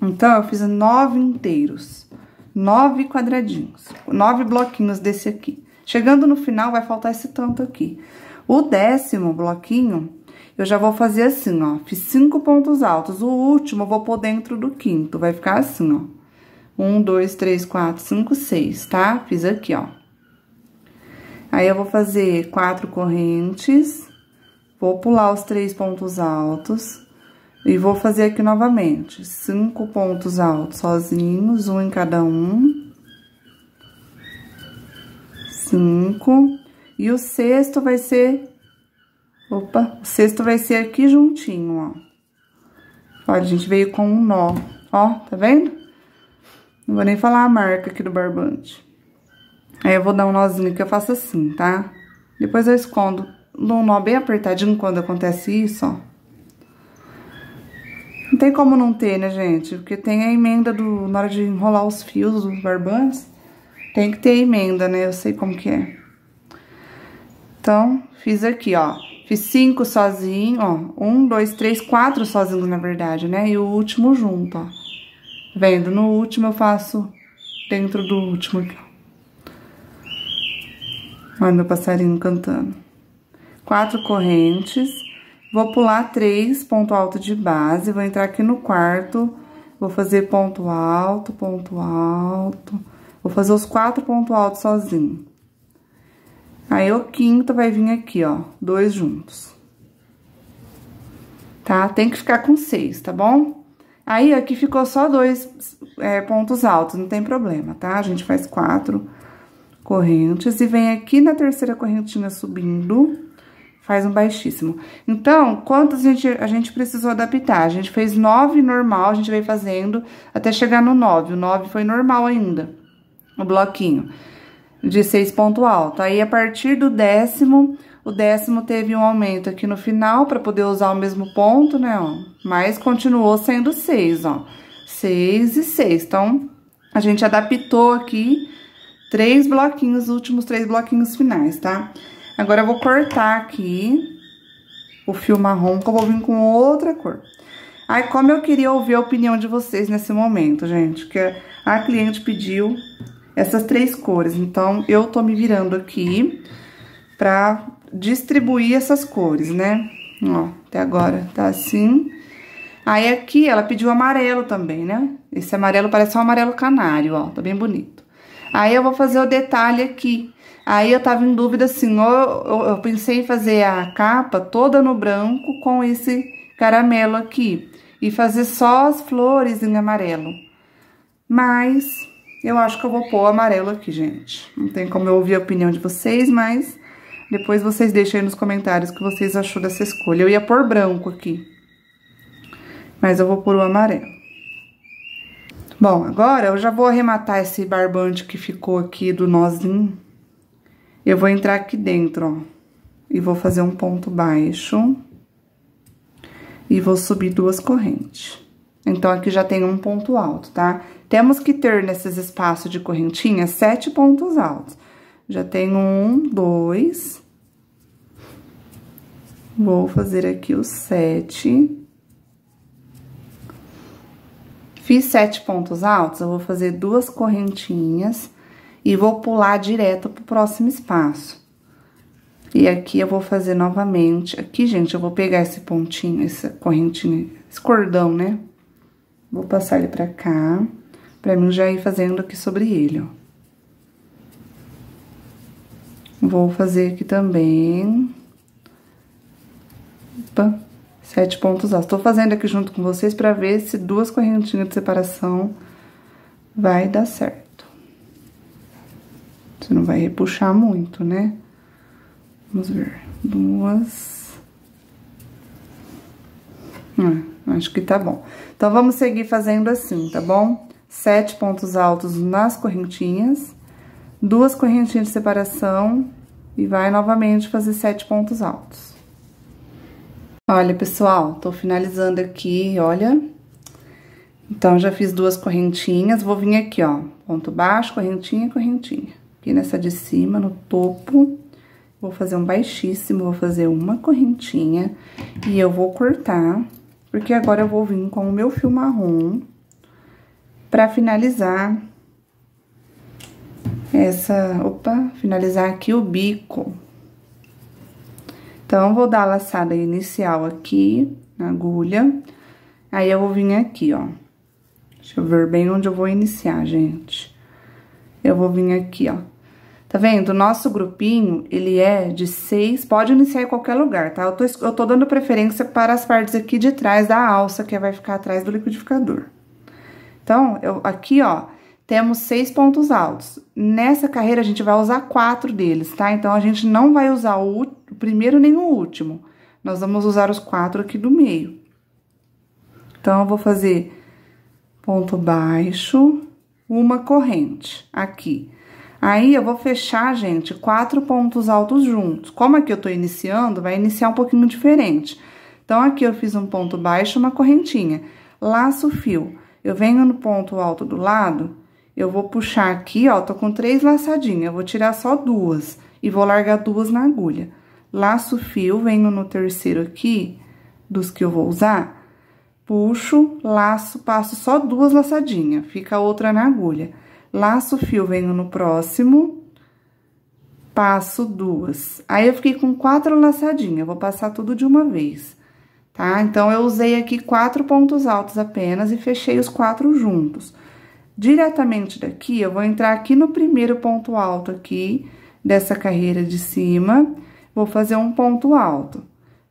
Então, eu fiz nove inteiros nove quadradinhos, nove bloquinhos desse aqui. Chegando no final, vai faltar esse tanto aqui. O décimo bloquinho, eu já vou fazer assim, ó. Fiz cinco pontos altos. O último, eu vou pôr dentro do quinto. Vai ficar assim, ó. Um, dois, três, quatro, cinco, seis, tá? Fiz aqui, ó. Aí, eu vou fazer quatro correntes. Vou pular os três pontos altos. E vou fazer aqui novamente, cinco pontos altos sozinhos, um em cada um. Cinco. E o sexto vai ser... Opa, o sexto vai ser aqui juntinho, ó. Ó, a gente veio com um nó, ó, tá vendo? Não vou nem falar a marca aqui do barbante. Aí eu vou dar um nozinho que eu faço assim, tá? Depois eu escondo num nó bem apertadinho quando acontece isso, ó. Não tem como não ter, né, gente? Porque tem a emenda do... Na hora de enrolar os fios dos barbantes, tem que ter emenda, né? Eu sei como que é. Então, fiz aqui, ó. Fiz cinco sozinho, ó. Um, dois, três, quatro sozinhos, na verdade, né? E o último junto, ó. Tá vendo? No último eu faço dentro do último aqui, ó. Olha meu passarinho cantando. Quatro correntes Vou pular três, ponto alto de base, vou entrar aqui no quarto, vou fazer ponto alto, ponto alto, vou fazer os quatro ponto altos sozinho. Aí, o quinto vai vir aqui, ó, dois juntos. Tá? Tem que ficar com seis, tá bom? Aí, aqui ficou só dois é, pontos altos, não tem problema, tá? A gente faz quatro correntes e vem aqui na terceira correntinha subindo faz um baixíssimo. Então, quantos a gente, a gente precisou adaptar? A gente fez nove normal, a gente veio fazendo até chegar no nove. O nove foi normal ainda, o bloquinho de seis ponto alto. Aí, a partir do décimo, o décimo teve um aumento aqui no final para poder usar o mesmo ponto, né, ó. Mas continuou sendo seis, ó. Seis e seis. Então, a gente adaptou aqui três bloquinhos, últimos três bloquinhos finais, tá? Tá? Agora, eu vou cortar aqui o fio marrom, que eu vou vir com outra cor. Aí, como eu queria ouvir a opinião de vocês nesse momento, gente, que a cliente pediu essas três cores. Então, eu tô me virando aqui pra distribuir essas cores, né? Ó, até agora tá assim. Aí, aqui, ela pediu amarelo também, né? Esse amarelo parece um amarelo canário, ó, tá bem bonito. Aí, eu vou fazer o detalhe aqui. Aí eu tava em dúvida assim, eu, eu, eu pensei em fazer a capa toda no branco com esse caramelo aqui e fazer só as flores em amarelo. Mas eu acho que eu vou pôr amarelo aqui, gente. Não tem como eu ouvir a opinião de vocês, mas depois vocês deixem aí nos comentários o que vocês achou dessa escolha. Eu ia pôr branco aqui, mas eu vou pôr o amarelo. Bom, agora eu já vou arrematar esse barbante que ficou aqui do nozinho eu vou entrar aqui dentro, ó, e vou fazer um ponto baixo. E vou subir duas correntes. Então, aqui já tem um ponto alto, tá? Temos que ter nesses espaços de correntinha sete pontos altos. Já tenho um, dois. Vou fazer aqui os sete. Fiz sete pontos altos, eu vou fazer duas correntinhas e vou pular direto pro próximo espaço. E aqui eu vou fazer novamente, aqui, gente, eu vou pegar esse pontinho, essa correntinha, esse cordão, né? Vou passar ele pra cá, pra mim já ir fazendo aqui sobre ele, ó. Vou fazer aqui também. Opa, sete pontos altos. Tô fazendo aqui junto com vocês pra ver se duas correntinhas de separação vai dar certo. Você não vai repuxar muito, né? Vamos ver. Duas. Ah, acho que tá bom. Então, vamos seguir fazendo assim, tá bom? Sete pontos altos nas correntinhas. Duas correntinhas de separação. E vai novamente fazer sete pontos altos. Olha, pessoal, tô finalizando aqui, olha. Então, já fiz duas correntinhas. Vou vir aqui, ó. Ponto baixo, correntinha, correntinha. Aqui nessa de cima, no topo, vou fazer um baixíssimo, vou fazer uma correntinha e eu vou cortar, porque agora eu vou vir com o meu fio marrom pra finalizar essa, opa, finalizar aqui o bico. Então, vou dar a laçada inicial aqui na agulha, aí eu vou vir aqui, ó. Deixa eu ver bem onde eu vou iniciar, gente. Eu vou vir aqui, ó, Tá vendo? O nosso grupinho, ele é de seis, pode iniciar em qualquer lugar, tá? Eu tô, eu tô dando preferência para as partes aqui de trás da alça, que é, vai ficar atrás do liquidificador. Então, eu, aqui, ó, temos seis pontos altos. Nessa carreira, a gente vai usar quatro deles, tá? Então, a gente não vai usar o, o primeiro nem o último. Nós vamos usar os quatro aqui do meio. Então, eu vou fazer ponto baixo, uma corrente aqui. Aí eu vou fechar, gente, quatro pontos altos juntos. Como aqui eu tô iniciando, vai iniciar um pouquinho diferente. Então, aqui eu fiz um ponto baixo, uma correntinha. Laço fio. Eu venho no ponto alto do lado, eu vou puxar aqui, ó, tô com três laçadinhas. Eu vou tirar só duas e vou largar duas na agulha. Laço fio, venho no terceiro aqui, dos que eu vou usar, puxo, laço, passo só duas laçadinhas, fica outra na agulha laço o fio, venho no próximo, passo duas. Aí, eu fiquei com quatro laçadinhas, vou passar tudo de uma vez, tá? Então, eu usei aqui quatro pontos altos apenas e fechei os quatro juntos. Diretamente daqui, eu vou entrar aqui no primeiro ponto alto aqui, dessa carreira de cima, vou fazer um ponto alto.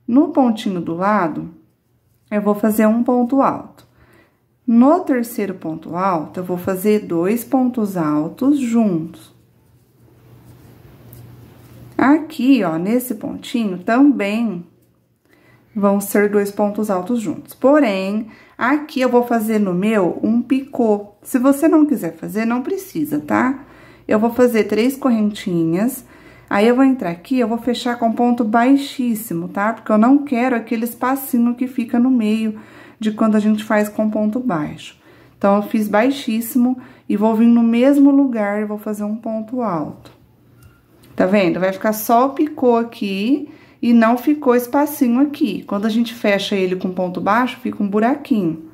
No pontinho do lado, eu vou fazer um ponto alto. No terceiro ponto alto, eu vou fazer dois pontos altos juntos. Aqui, ó, nesse pontinho, também vão ser dois pontos altos juntos. Porém, aqui eu vou fazer no meu um picô. Se você não quiser fazer, não precisa, tá? Eu vou fazer três correntinhas, aí eu vou entrar aqui, eu vou fechar com ponto baixíssimo, tá? Porque eu não quero aquele espacinho que fica no meio de quando a gente faz com ponto baixo. Então, eu fiz baixíssimo e vou vir no mesmo lugar e vou fazer um ponto alto. Tá vendo? Vai ficar só o picô aqui e não ficou espacinho aqui. Quando a gente fecha ele com ponto baixo, fica um buraquinho.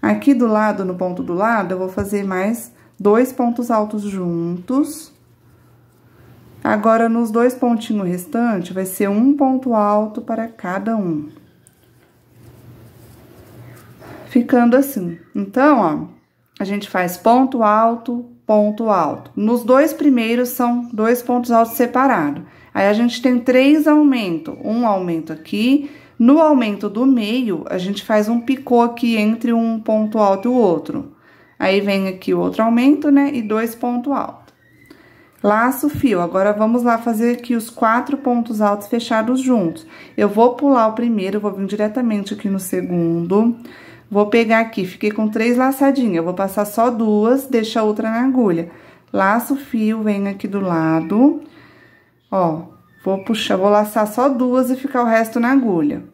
Aqui do lado, no ponto do lado, eu vou fazer mais dois pontos altos juntos. Agora, nos dois pontinhos restantes, vai ser um ponto alto para cada um ficando assim. Então, ó, a gente faz ponto alto, ponto alto. Nos dois primeiros são dois pontos altos separados. Aí, a gente tem três aumentos. Um aumento aqui. No aumento do meio, a gente faz um picô aqui entre um ponto alto e o outro. Aí, vem aqui o outro aumento, né? E dois pontos altos. Laço fio. Agora, vamos lá fazer aqui os quatro pontos altos fechados juntos. Eu vou pular o primeiro, vou vir diretamente aqui no segundo... Vou pegar aqui, fiquei com três laçadinhas, eu vou passar só duas, deixa a outra na agulha. Laço o fio, venho aqui do lado, ó, vou puxar, vou laçar só duas e ficar o resto na agulha.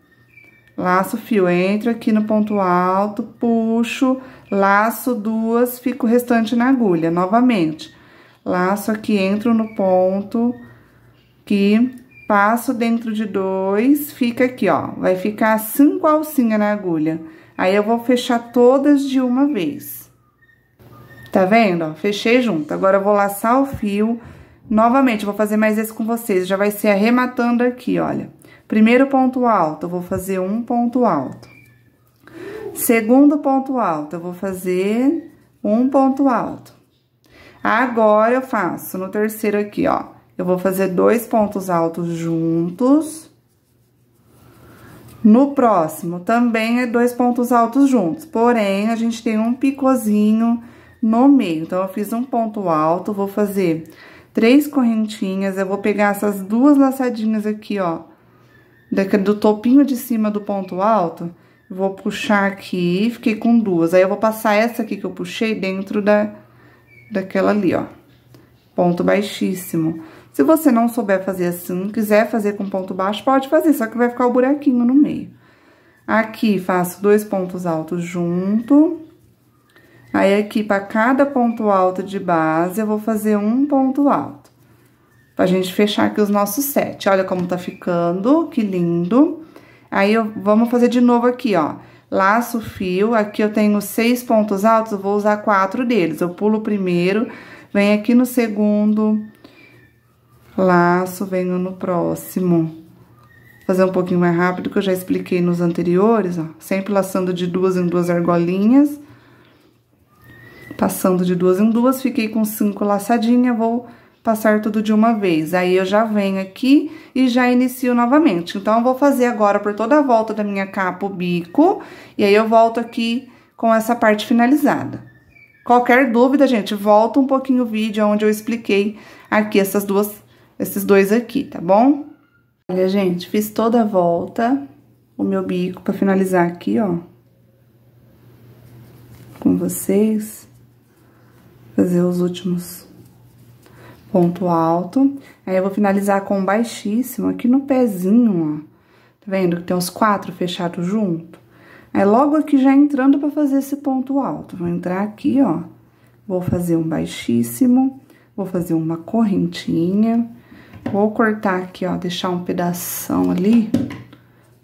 Laço o fio, entro aqui no ponto alto, puxo, laço duas, fico o restante na agulha, novamente. Laço aqui, entro no ponto, aqui, passo dentro de dois, fica aqui, ó, vai ficar cinco alcinha na agulha. Aí, eu vou fechar todas de uma vez. Tá vendo? fechei junto. Agora, eu vou laçar o fio. Novamente, vou fazer mais esse com vocês. Já vai ser arrematando aqui, olha. Primeiro ponto alto, eu vou fazer um ponto alto. Segundo ponto alto, eu vou fazer um ponto alto. Agora, eu faço no terceiro aqui, ó. Eu vou fazer dois pontos altos juntos no próximo, também é dois pontos altos juntos, porém, a gente tem um picôzinho no meio. Então, eu fiz um ponto alto, vou fazer três correntinhas, eu vou pegar essas duas laçadinhas aqui, ó, do topinho de cima do ponto alto, vou puxar aqui, fiquei com duas. Aí, eu vou passar essa aqui que eu puxei dentro da, daquela ali, ó, ponto baixíssimo. Se você não souber fazer assim, quiser fazer com ponto baixo, pode fazer, só que vai ficar o buraquinho no meio. Aqui, faço dois pontos altos junto. Aí, aqui, para cada ponto alto de base, eu vou fazer um ponto alto. Pra gente fechar aqui os nossos sete. Olha como tá ficando, que lindo. Aí, eu, vamos fazer de novo aqui, ó. Laço fio, aqui eu tenho seis pontos altos, eu vou usar quatro deles. Eu pulo o primeiro, venho aqui no segundo laço, venho no próximo. Fazer um pouquinho mais rápido, que eu já expliquei nos anteriores, ó. Sempre laçando de duas em duas argolinhas. Passando de duas em duas, fiquei com cinco laçadinhas, vou passar tudo de uma vez. Aí, eu já venho aqui e já inicio novamente. Então, eu vou fazer agora por toda a volta da minha capa o bico, e aí eu volto aqui com essa parte finalizada. Qualquer dúvida, gente, volta um pouquinho o vídeo onde eu expliquei aqui essas duas esses dois aqui, tá bom? Olha, gente, fiz toda a volta, o meu bico pra finalizar aqui, ó. Com vocês. Fazer os últimos ponto alto. Aí, eu vou finalizar com um baixíssimo aqui no pezinho, ó. Tá vendo que tem os quatro fechados junto? Aí, logo aqui já entrando pra fazer esse ponto alto. Vou entrar aqui, ó. Vou fazer um baixíssimo, vou fazer uma correntinha Vou cortar aqui, ó, deixar um pedação ali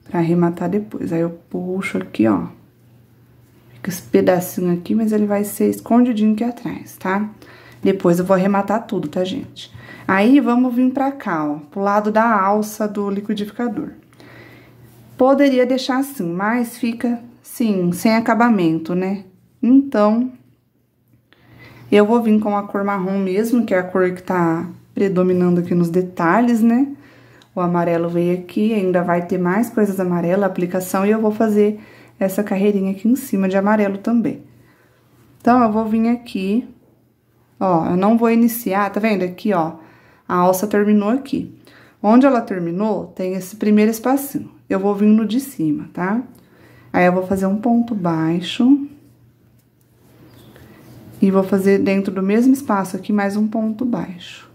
pra arrematar depois. Aí eu puxo aqui, ó. Fica esse pedacinho aqui, mas ele vai ser escondidinho aqui atrás, tá? Depois eu vou arrematar tudo, tá, gente? Aí, vamos vir pra cá, ó, pro lado da alça do liquidificador. Poderia deixar assim, mas fica, sim, sem acabamento, né? Então, eu vou vir com a cor marrom mesmo, que é a cor que tá predominando aqui nos detalhes, né? O amarelo veio aqui, ainda vai ter mais coisas amarela, aplicação, e eu vou fazer essa carreirinha aqui em cima de amarelo também. Então, eu vou vir aqui, ó, eu não vou iniciar, tá vendo? Aqui, ó, a alça terminou aqui. Onde ela terminou, tem esse primeiro espacinho. Eu vou vir no de cima, tá? Aí, eu vou fazer um ponto baixo. E vou fazer dentro do mesmo espaço aqui mais um ponto baixo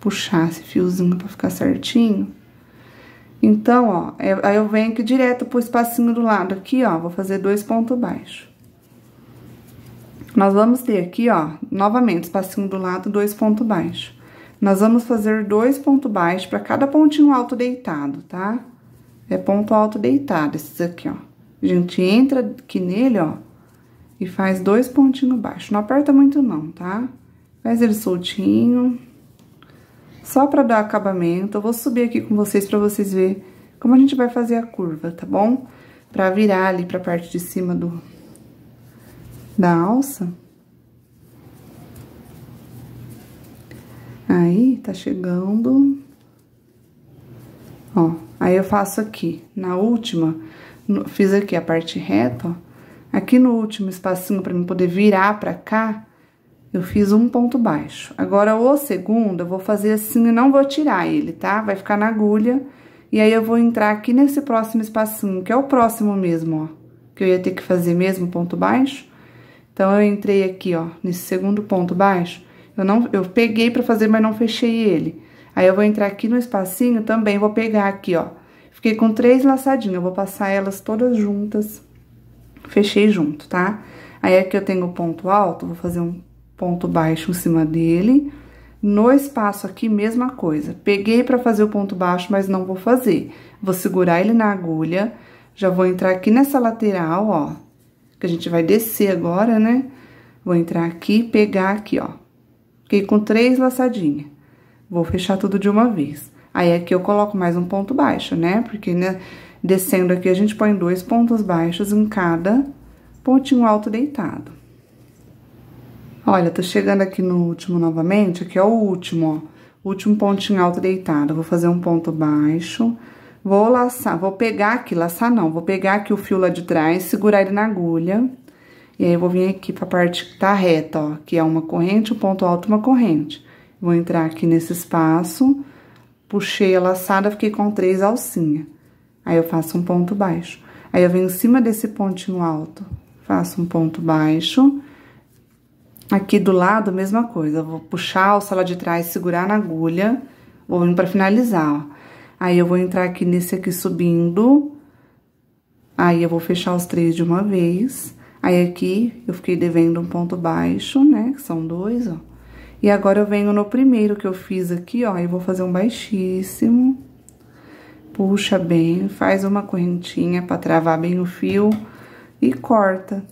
puxar esse fiozinho pra ficar certinho. Então, ó, é, aí eu venho aqui direto pro espacinho do lado aqui, ó, vou fazer dois pontos baixos. Nós vamos ter aqui, ó, novamente, espacinho do lado, dois pontos baixos. Nós vamos fazer dois pontos baixos para cada pontinho alto deitado, tá? É ponto alto deitado esses aqui, ó. A gente entra aqui nele, ó, e faz dois pontinhos baixos. Não aperta muito não, tá? Faz ele soltinho. Só para dar acabamento, eu vou subir aqui com vocês para vocês verem como a gente vai fazer a curva, tá bom? Para virar ali para a parte de cima do da alça. Aí, tá chegando. Ó, aí eu faço aqui, na última, fiz aqui a parte reta, ó. Aqui no último espacinho para mim poder virar para cá, eu fiz um ponto baixo. Agora, o segundo, eu vou fazer assim e não vou tirar ele, tá? Vai ficar na agulha. E aí, eu vou entrar aqui nesse próximo espacinho, que é o próximo mesmo, ó. Que eu ia ter que fazer mesmo ponto baixo. Então, eu entrei aqui, ó, nesse segundo ponto baixo. Eu não, eu peguei pra fazer, mas não fechei ele. Aí, eu vou entrar aqui no espacinho também, vou pegar aqui, ó. Fiquei com três laçadinhas, eu vou passar elas todas juntas. Fechei junto, tá? Aí, aqui eu tenho o ponto alto, vou fazer um ponto baixo em cima dele. No espaço aqui, mesma coisa. Peguei para fazer o ponto baixo, mas não vou fazer. Vou segurar ele na agulha, já vou entrar aqui nessa lateral, ó, que a gente vai descer agora, né? Vou entrar aqui pegar aqui, ó. Fiquei com três laçadinhas. Vou fechar tudo de uma vez. Aí, aqui eu coloco mais um ponto baixo, né? Porque, né, descendo aqui, a gente põe dois pontos baixos em cada pontinho alto deitado. Olha, tô tá chegando aqui no último novamente, aqui é o último, ó. Último pontinho alto deitado. Vou fazer um ponto baixo. Vou laçar, vou pegar aqui, laçar não, vou pegar aqui o fio lá de trás, segurar ele na agulha. E aí, eu vou vir aqui pra parte que tá reta, ó, que é uma corrente, um ponto alto, uma corrente. Vou entrar aqui nesse espaço, puxei a laçada, fiquei com três alcinha. Aí, eu faço um ponto baixo. Aí, eu venho em cima desse pontinho alto, faço um ponto baixo Aqui do lado, mesma coisa. Eu vou puxar a alça lá de trás, segurar na agulha. Vou vir pra finalizar, ó. Aí, eu vou entrar aqui nesse aqui subindo. Aí, eu vou fechar os três de uma vez. Aí, aqui, eu fiquei devendo um ponto baixo, né? Que são dois, ó. E agora, eu venho no primeiro que eu fiz aqui, ó. E vou fazer um baixíssimo. Puxa bem, faz uma correntinha pra travar bem o fio. E corta.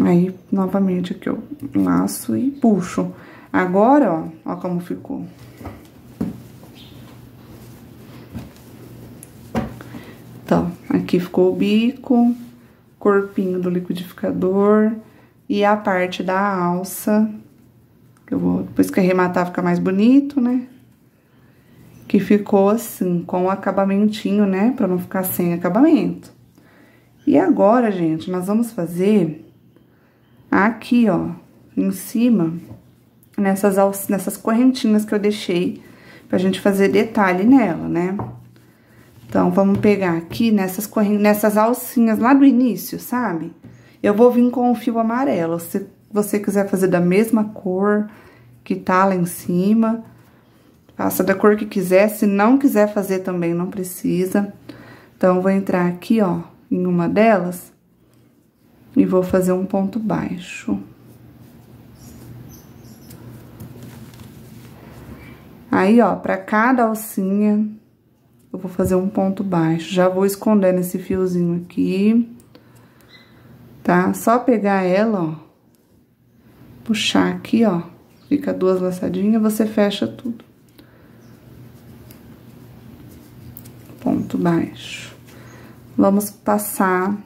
Aí, novamente, aqui eu laço e puxo. Agora, ó, ó como ficou. Então, aqui ficou o bico, corpinho do liquidificador e a parte da alça. Eu vou, depois que arrematar fica mais bonito, né? Que ficou assim, com o acabamentinho, né? Pra não ficar sem acabamento. E agora, gente, nós vamos fazer aqui, ó, em cima, nessas, nessas correntinhas que eu deixei pra gente fazer detalhe nela, né? Então, vamos pegar aqui nessas, nessas alcinhas lá do início, sabe? Eu vou vir com o fio amarelo, se você quiser fazer da mesma cor que tá lá em cima, faça da cor que quiser, se não quiser fazer também, não precisa. Então, vou entrar aqui, ó, em uma delas e vou fazer um ponto baixo. Aí, ó, pra cada alcinha, eu vou fazer um ponto baixo. Já vou escondendo esse fiozinho aqui, tá? Só pegar ela, ó, puxar aqui, ó, fica duas laçadinhas, você fecha tudo. Ponto baixo. Vamos passar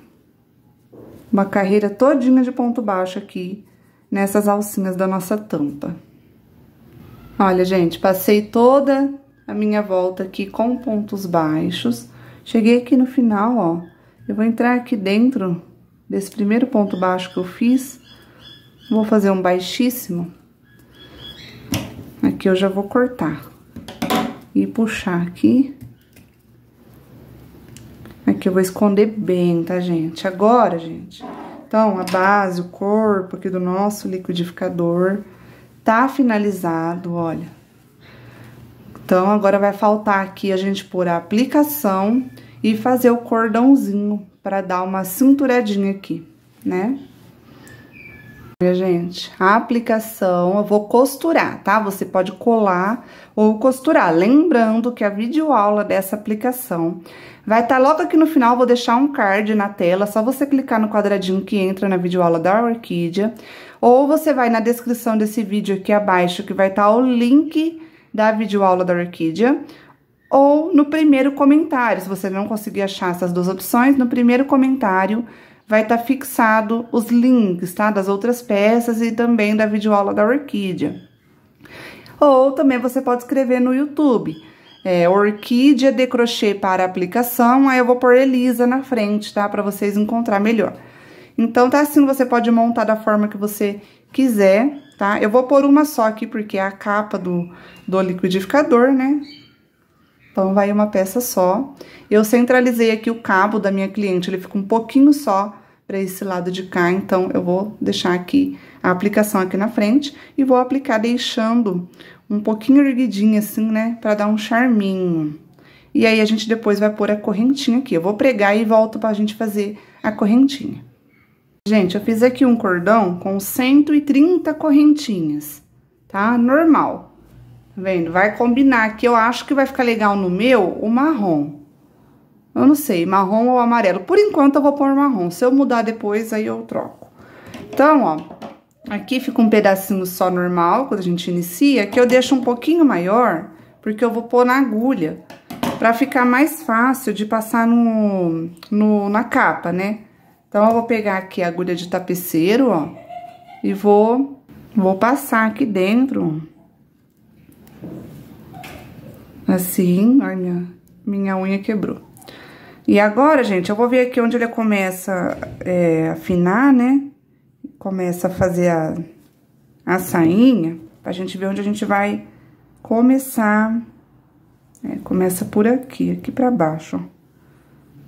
uma carreira todinha de ponto baixo aqui nessas alcinhas da nossa tampa. Olha, gente, passei toda a minha volta aqui com pontos baixos. Cheguei aqui no final, ó, eu vou entrar aqui dentro desse primeiro ponto baixo que eu fiz, vou fazer um baixíssimo. Aqui eu já vou cortar e puxar aqui Aqui eu vou esconder bem, tá, gente? Agora, gente, então, a base, o corpo aqui do nosso liquidificador tá finalizado, olha. Então, agora vai faltar aqui a gente pôr a aplicação e fazer o cordãozinho para dar uma cinturadinha aqui, né? Olha, gente, a aplicação eu vou costurar, tá? Você pode colar ou costurar. Lembrando que a videoaula dessa aplicação vai estar tá logo aqui no final, vou deixar um card na tela, só você clicar no quadradinho que entra na videoaula da Orquídea, ou você vai na descrição desse vídeo aqui abaixo, que vai estar tá o link da videoaula da Orquídea, ou no primeiro comentário, se você não conseguir achar essas duas opções, no primeiro comentário vai estar tá fixado os links, tá? Das outras peças e também da videoaula da orquídea. Ou também você pode escrever no YouTube. É, orquídea de crochê para aplicação, aí eu vou pôr Elisa na frente, tá? Para vocês encontrar melhor. Então, tá assim, você pode montar da forma que você quiser, tá? Eu vou pôr uma só aqui, porque é a capa do, do liquidificador, né? Então, vai uma peça só. Eu centralizei aqui o cabo da minha cliente, ele fica um pouquinho só para esse lado de cá, então eu vou deixar aqui a aplicação aqui na frente e vou aplicar deixando um pouquinho erguidinho assim, né, para dar um charminho. E aí, a gente depois vai pôr a correntinha aqui. Eu vou pregar e volto para a gente fazer a correntinha. Gente, eu fiz aqui um cordão com 130 correntinhas, tá? Normal. Vendo? Vai combinar, que eu acho que vai ficar legal no meu o marrom. Eu não sei, marrom ou amarelo. Por enquanto eu vou pôr marrom. Se eu mudar depois, aí eu troco. Então, ó, aqui fica um pedacinho só normal, quando a gente inicia, Aqui eu deixo um pouquinho maior, porque eu vou pôr na agulha, pra ficar mais fácil de passar no, no, na capa, né? Então, eu vou pegar aqui a agulha de tapeceiro, ó, e vou, vou passar aqui dentro, Assim, olha, minha, minha unha quebrou. E agora, gente, eu vou ver aqui onde ele começa é, a afinar, né? Começa a fazer a, a sainha, pra gente ver onde a gente vai começar. É, começa por aqui, aqui pra baixo, ó.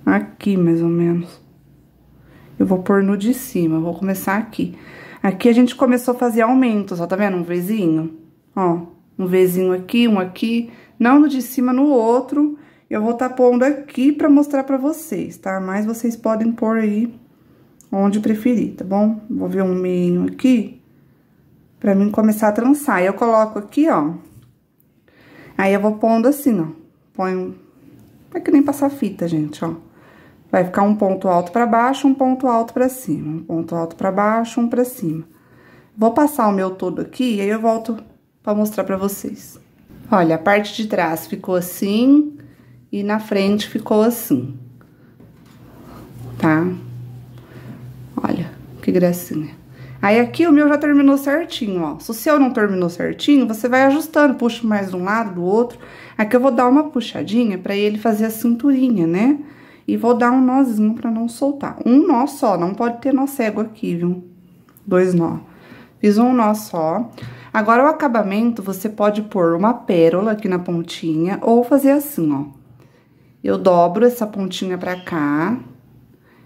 Aqui, mais ou menos. Eu vou pôr no de cima, eu vou começar aqui. Aqui a gente começou a fazer aumentos, ó, tá vendo? Um vizinho, ó um vezinho aqui, um aqui, não no de cima, no outro. Eu vou tá pondo aqui pra mostrar pra vocês, tá? Mas vocês podem pôr aí onde preferir, tá bom? Vou ver um meio aqui, pra mim começar a trançar. Eu coloco aqui, ó. Aí, eu vou pondo assim, ó. um... É que nem passar fita, gente, ó. Vai ficar um ponto alto pra baixo, um ponto alto pra cima. Um ponto alto pra baixo, um pra cima. Vou passar o meu todo aqui, aí eu volto para mostrar para vocês. Olha, a parte de trás ficou assim e na frente ficou assim, tá? Olha, que gracinha. Aí aqui o meu já terminou certinho, ó. Se o seu não terminou certinho, você vai ajustando, puxa mais de um lado, do outro. Aqui eu vou dar uma puxadinha para ele fazer a cinturinha, né? E vou dar um nozinho para não soltar. Um nó só, não pode ter nó cego aqui, viu? Dois nó. Fiz um nó só. Agora, o acabamento, você pode pôr uma pérola aqui na pontinha ou fazer assim, ó. Eu dobro essa pontinha pra cá.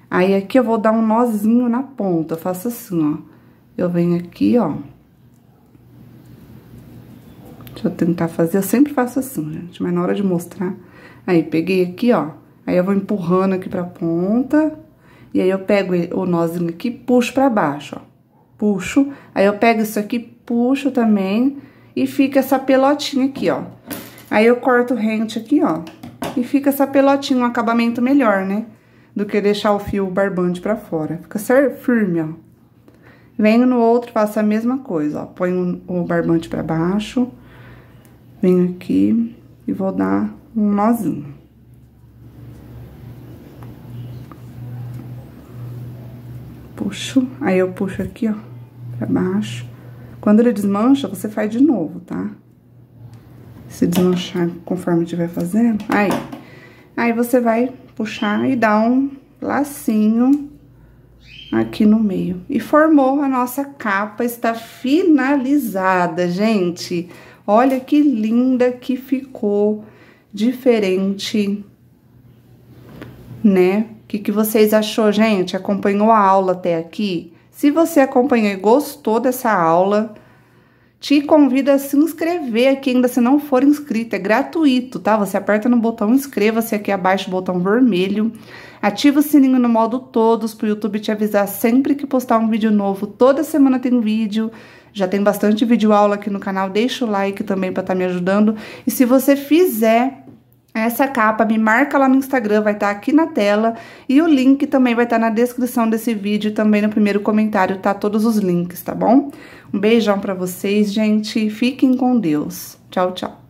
Aí, aqui eu vou dar um nozinho na ponta, faço assim, ó. Eu venho aqui, ó. Deixa eu tentar fazer, eu sempre faço assim, gente, mas na hora de mostrar... Aí, peguei aqui, ó. Aí, eu vou empurrando aqui pra ponta. E aí, eu pego o nozinho aqui puxo pra baixo, ó. Puxo. Aí, eu pego isso aqui, puxo também e fica essa pelotinha aqui, ó. Aí eu corto o rente aqui, ó, e fica essa pelotinha, um acabamento melhor, né? Do que deixar o fio barbante pra fora. Fica firme, ó. Venho no outro, faço a mesma coisa, ó. Põe o barbante pra baixo, venho aqui e vou dar um nozinho. Puxo, aí eu puxo aqui, ó, pra baixo quando ele desmancha, você faz de novo, tá? Se desmanchar conforme estiver fazendo. Aí. Aí você vai puxar e dar um lacinho aqui no meio. E formou a nossa capa, está finalizada, gente. Olha que linda que ficou, diferente, né? O que, que vocês achou, gente? Acompanhou a aula até aqui? Se você acompanhou e gostou dessa aula, te convido a se inscrever aqui ainda se não for inscrito, é gratuito, tá? Você aperta no botão inscreva-se aqui abaixo, botão vermelho, ativa o sininho no modo todos para o YouTube te avisar sempre que postar um vídeo novo. Toda semana tem vídeo, já tem bastante vídeo aula aqui no canal, deixa o like também para estar tá me ajudando. E se você fizer essa capa me marca lá no Instagram, vai estar tá aqui na tela e o link também vai estar tá na descrição desse vídeo, também no primeiro comentário tá todos os links, tá bom? Um beijão para vocês, gente, fiquem com Deus. Tchau, tchau.